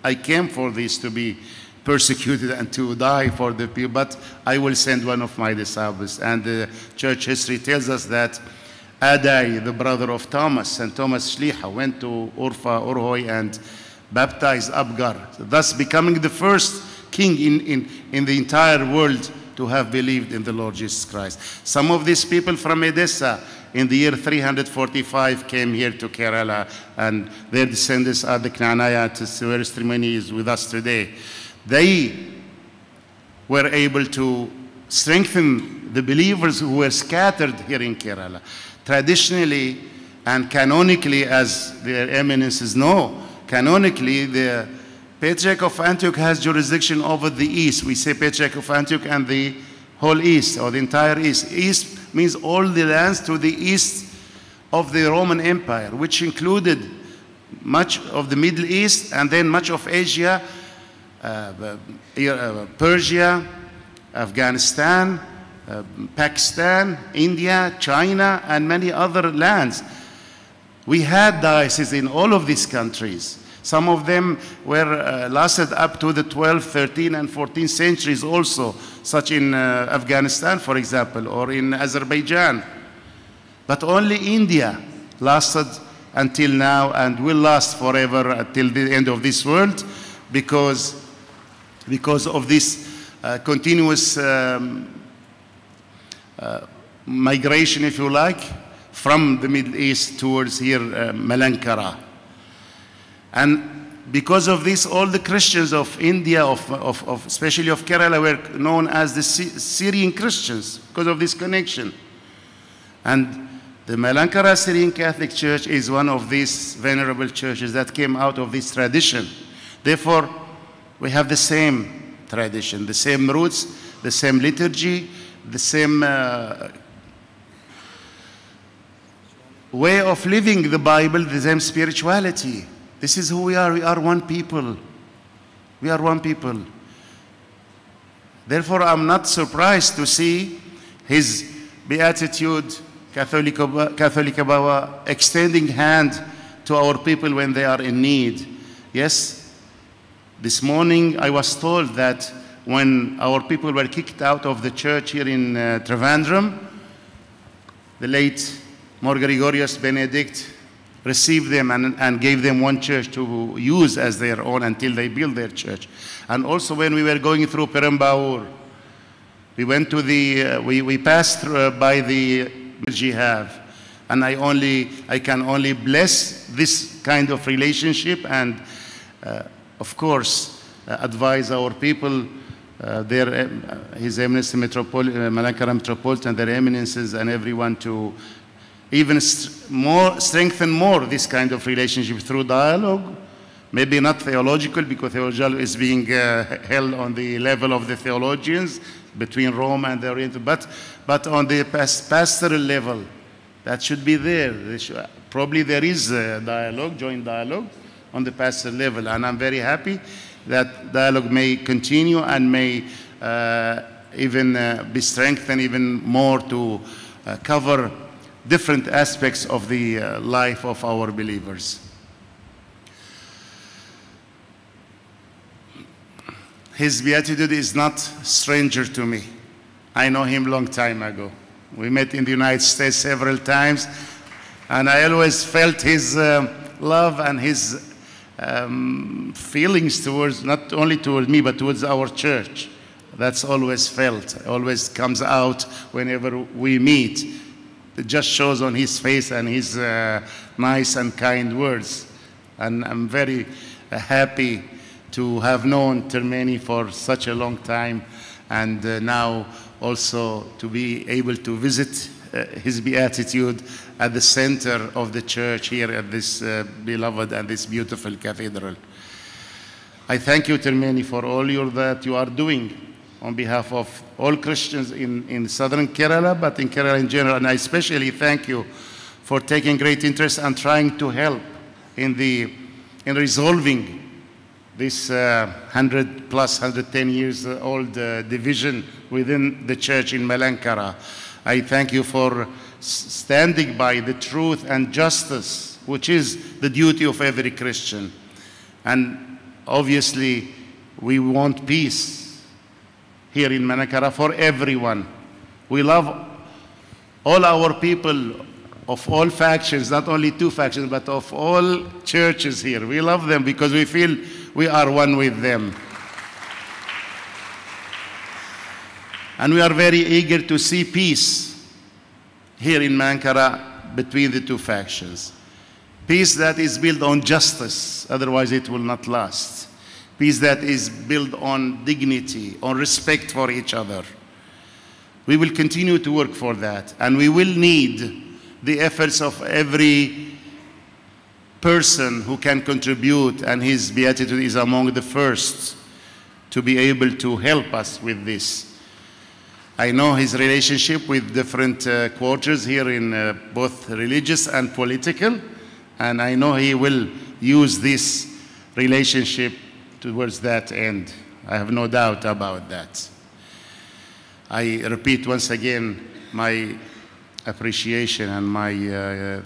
I came for this to be persecuted and to die for the people, but I will send one of my disciples. And the church history tells us that Adai, the brother of Thomas, and Thomas Shlicha went to Urfa, Urhoi, and baptized Abgar, thus becoming the first king in, in, in the entire world to have believed in the Lord Jesus Christ. Some of these people from Edessa in the year 345 came here to Kerala, and their descendants are the Knanayatis, where Strimani is with us today. They were able to strengthen the believers who were scattered here in Kerala. Traditionally and canonically, as their eminences know, canonically the Patriarch of Antioch has jurisdiction over the East. We say Patriarch of Antioch and the whole East or the entire East. East means all the lands to the east of the Roman Empire, which included much of the Middle East and then much of Asia, uh, uh Persia, Afghanistan, uh, Pakistan, India, China, and many other lands. We had dioceses in all of these countries. Some of them were uh, lasted up to the 12th, 13th, and 14th centuries also, such in uh, Afghanistan, for example, or in Azerbaijan. But only India lasted until now and will last forever until the end of this world because, because of this uh, continuous um, migration, if you like, from the Middle East towards here, uh, Malankara. And because of this, all the Christians of India, of, of, of especially of Kerala, were known as the Syrian Christians because of this connection. And the Malankara Syrian Catholic Church is one of these venerable churches that came out of this tradition. Therefore, we have the same tradition, the same roots, the same liturgy, the same uh, way of living the Bible, the same spirituality. This is who we are. We are one people. We are one people. Therefore, I'm not surprised to see his beatitude, Catholic, Catholic Abawa, extending hand to our people when they are in need. Yes, this morning I was told that when our people were kicked out of the church here in uh, Trivandrum, the late Mor Gregorius Benedict received them and, and gave them one church to use as their own until they built their church. And also when we were going through Perembaur, we went to the, uh, we, we passed through, uh, by the Birjihav. And I only, I can only bless this kind of relationship and, uh, of course, uh, advise our people uh, their, uh, His Eminence Metropol uh, Malankara Metropolitan, their eminences and everyone to even st more, strengthen more this kind of relationship through dialogue, maybe not theological because theological is being uh, held on the level of the theologians between Rome and the Orient, but, but on the past pastoral level, that should be there. Should, probably there is a dialogue, joint dialogue, on the pastor level. And I'm very happy that dialogue may continue and may uh, even uh, be strengthened even more to uh, cover different aspects of the uh, life of our believers. His beatitude is not stranger to me. I know him long time ago. We met in the United States several times, and I always felt his uh, love and his um, feelings towards, not only towards me, but towards our church. That's always felt, always comes out whenever we meet. It just shows on his face and his uh, nice and kind words. And I'm very uh, happy to have known Termeni for such a long time and uh, now also to be able to visit uh, his beatitude at the center of the church here at this uh, beloved and this beautiful cathedral. I thank you, Termini, for all your, that you are doing on behalf of all Christians in, in southern Kerala, but in Kerala in general. And I especially thank you for taking great interest and trying to help in, the, in resolving this uh, 100 plus 110 years uh, old uh, division within the church in Malankara. I thank you for standing by the truth and justice, which is the duty of every Christian. And obviously, we want peace here in Manakara for everyone. We love all our people of all factions, not only two factions, but of all churches here. We love them because we feel we are one with them. And we are very eager to see peace here in Mankara between the two factions. Peace that is built on justice, otherwise it will not last. Peace that is built on dignity, on respect for each other. We will continue to work for that, and we will need the efforts of every person who can contribute, and his beatitude is among the first to be able to help us with this. I know his relationship with different uh, quarters here in uh, both religious and political, and I know he will use this relationship towards that end. I have no doubt about that. I repeat once again my appreciation and my uh,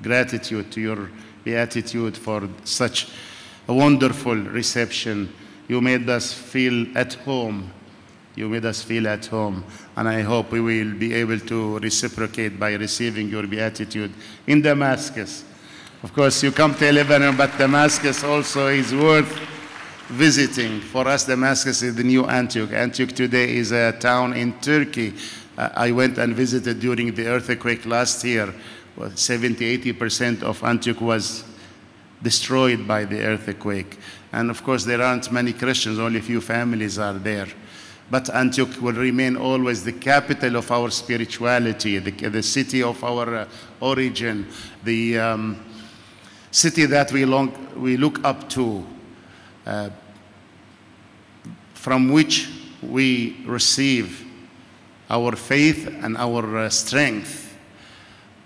gratitude to your beatitude for such a wonderful reception. You made us feel at home you made us feel at home. And I hope we will be able to reciprocate by receiving your beatitude in Damascus. Of course, you come to Lebanon, but Damascus also is worth visiting. For us, Damascus is the new Antioch. Antioch today is a town in Turkey. Uh, I went and visited during the earthquake last year. Well, 70, 80% of Antioch was destroyed by the earthquake. And of course, there aren't many Christians, only a few families are there. But Antioch will remain always the capital of our spirituality, the, the city of our uh, origin, the um, city that we, long, we look up to, uh, from which we receive our faith and our uh, strength.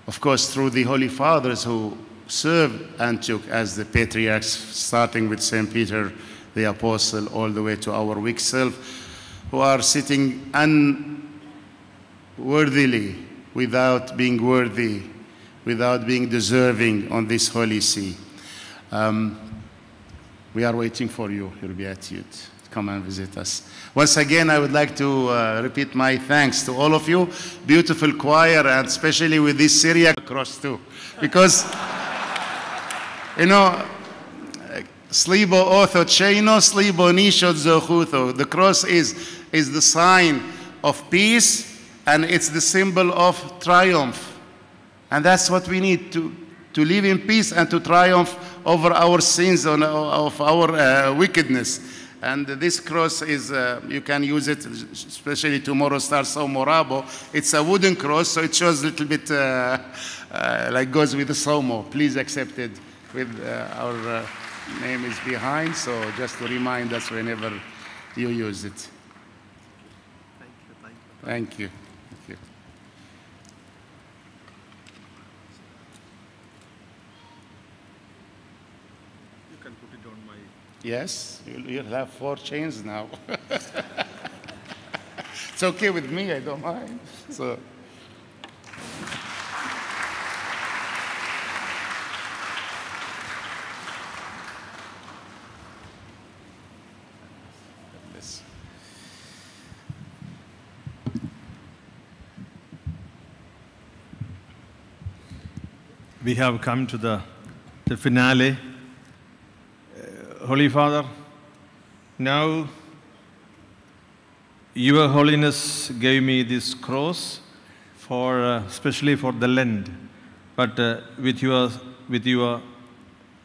Of course, through the Holy Fathers who served Antioch as the patriarchs, starting with St. Peter the Apostle all the way to our weak self who are sitting unworthily, without being worthy, without being deserving on this holy see. Um, we are waiting for you, your beatitude. Come and visit us. Once again, I would like to uh, repeat my thanks to all of you, beautiful choir, and especially with this Syria cross too, because you know. Uh, slibo otho cheno, slibo nisho zohutho. The cross is is the sign of peace and it's the symbol of triumph. And that's what we need to, to live in peace and to triumph over our sins and uh, of our uh, wickedness. And this cross is, uh, you can use it, especially tomorrow starts Sao Morabo. It's a wooden cross, so it shows a little bit uh, uh like goes with the Somo. Please accept it with uh, our name is behind, so just to remind us whenever you use it. Thank you. Thank you. You can put it on my... Yes, you'll, you'll have four chains now. it's okay with me, I don't mind. So. we have come to the, the finale. Uh, Holy Father, now your Holiness gave me this cross for, uh, especially for the Lent, but uh, with, your, with your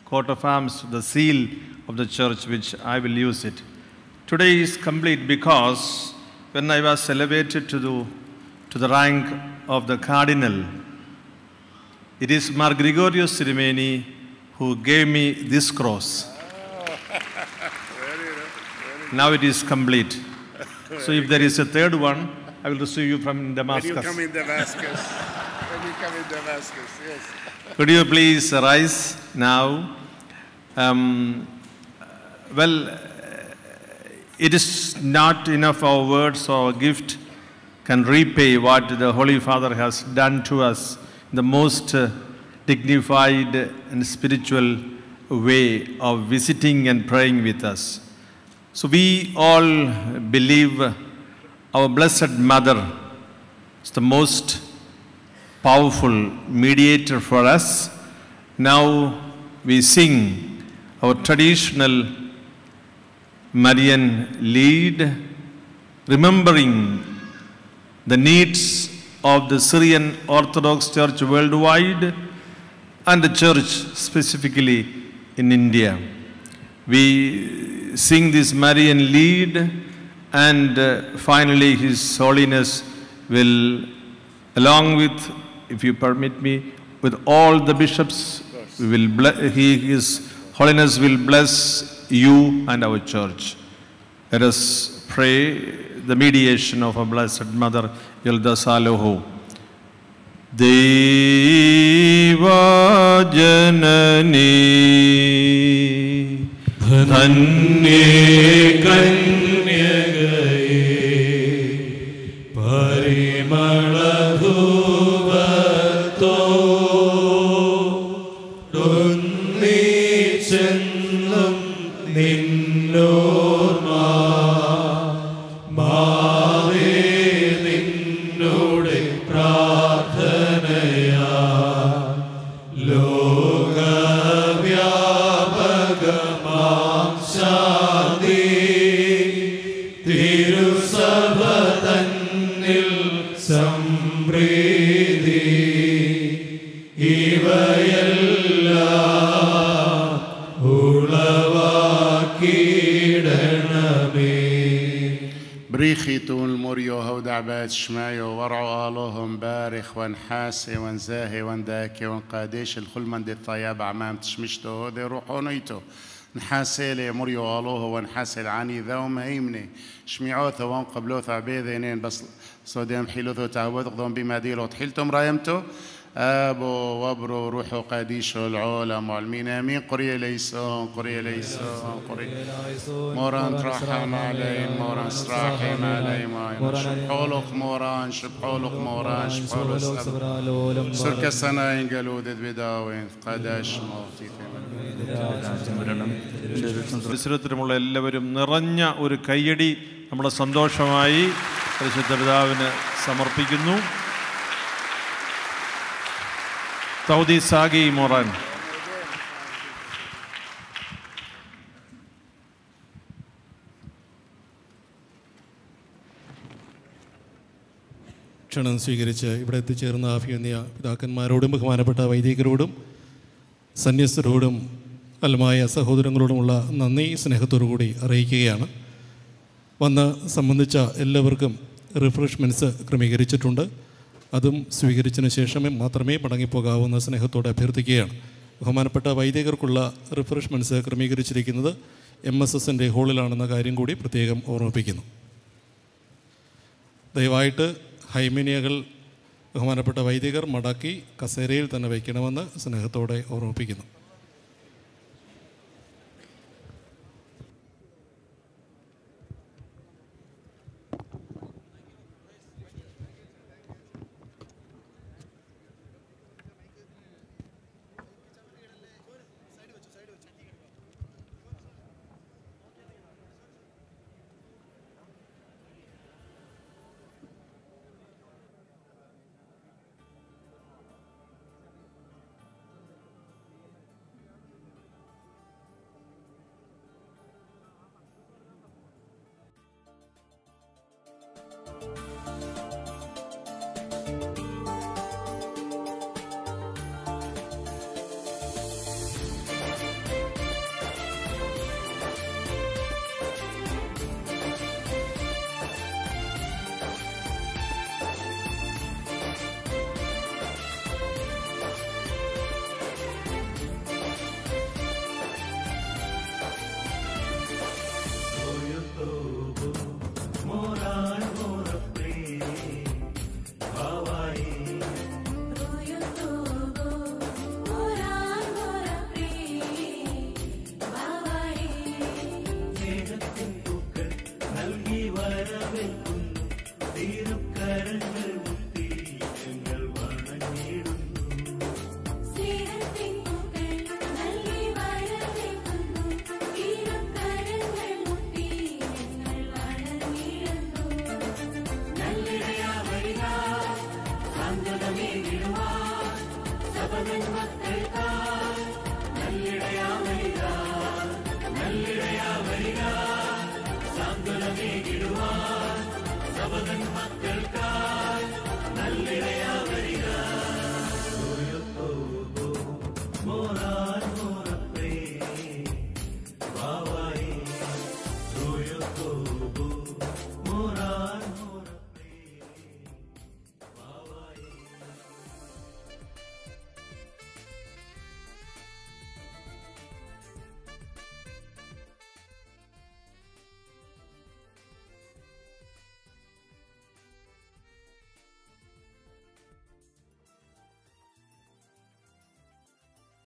coat of arms, the seal of the church, which I will use it. Today is complete because when I was elevated to the, to the rank of the cardinal, it is Mar Gregorio Sirimeni who gave me this cross. now it is complete. so if there is a third one, I will receive you from Damascus. When you come in Damascus. when you come in Damascus, yes. Could you please rise now? Um, well, uh, it is not enough our words or gift can repay what the Holy Father has done to us the most uh, dignified and spiritual way of visiting and praying with us. So we all believe our Blessed Mother is the most powerful mediator for us. Now we sing our traditional Marian lead, remembering the needs of the Syrian Orthodox Church worldwide and the church specifically in India. We sing this Marian lead and uh, finally His Holiness will, along with, if you permit me, with all the bishops, we will he, His Holiness will bless you and our church. Let us pray the mediation of our Blessed Mother يلد صالحه देवाजननी धन्ये कन्या تون مريو هو دعبات شمايو ورعو آلوهم بارخ ونحاسي ونزاهي ونداكي ونقاديش من دي الطياب عمام تشمشتو هو دي روحو نيتو نحاسي لي مريو آلوه ونحاسي العاني ذوم هيمني شميعوثو وان عبيذينين بس صوديم حيلوثو تعوذ قضون بما ديلو تحيلتم رايمتو ابو وبرو روحو قديشو العالم والمين امين قرية ليسون قرية ليسون قرية موران ترحم علي موران علي آه، موران شبحولك موران شبحولك موران شبحولك سرك سنة انقلود بداوين قداش موتي മത്സരത്തിലുമുള്ള എല്ലാവരും നിറഞ്ഞ ഒരു കയ്യടി നമ്മുടെ സന്തോഷമായി പരിശുദ്ധ പിതാവിന് സമർപ്പിക്കുന്നു സൗദി സാഗി മൊറാൻ ക്ഷണം സ്വീകരിച്ച് ഇവിടെ എത്തിച്ചേർന്ന ആഫിയന്നിയ പിതാക്കന്മാരോടും ബഹുമാനപ്പെട്ട വൈദികരോടും സന്യസ്തരോടും അല്ലമായ സഹോദരങ്ങളോടുമുള്ള നന്ദി സ്നേഹത്തോടു കൂടി അറിയിക്കുകയാണ് വന്ന് സംബന്ധിച്ച എല്ലാവർക്കും റിഫ്രഷ്മെൻറ്റ്സ് ക്രമീകരിച്ചിട്ടുണ്ട് അതും സ്വീകരിച്ചതിന് ശേഷമേ മാത്രമേ മടങ്ങിപ്പോകാവുന്ന സ്നേഹത്തോടെ അഭ്യർത്ഥിക്കുകയാണ് ബഹുമാനപ്പെട്ട വൈദികർക്കുള്ള റിഫ്രഷ്മെൻറ്റ്സ് ക്രമീകരിച്ചിരിക്കുന്നത് എം എസ് എസിൻ്റെ ഹോളിലാണെന്ന കാര്യം കൂടി പ്രത്യേകം ഓർമ്മിപ്പിക്കുന്നു ദയവായിട്ട് ഹൈമിനിയകൾ ബഹുമാനപ്പെട്ട വൈദികർ മടക്കി കസേരയിൽ തന്നെ വയ്ക്കണമെന്ന് സ്നേഹത്തോടെ ഓർമ്മിപ്പിക്കുന്നു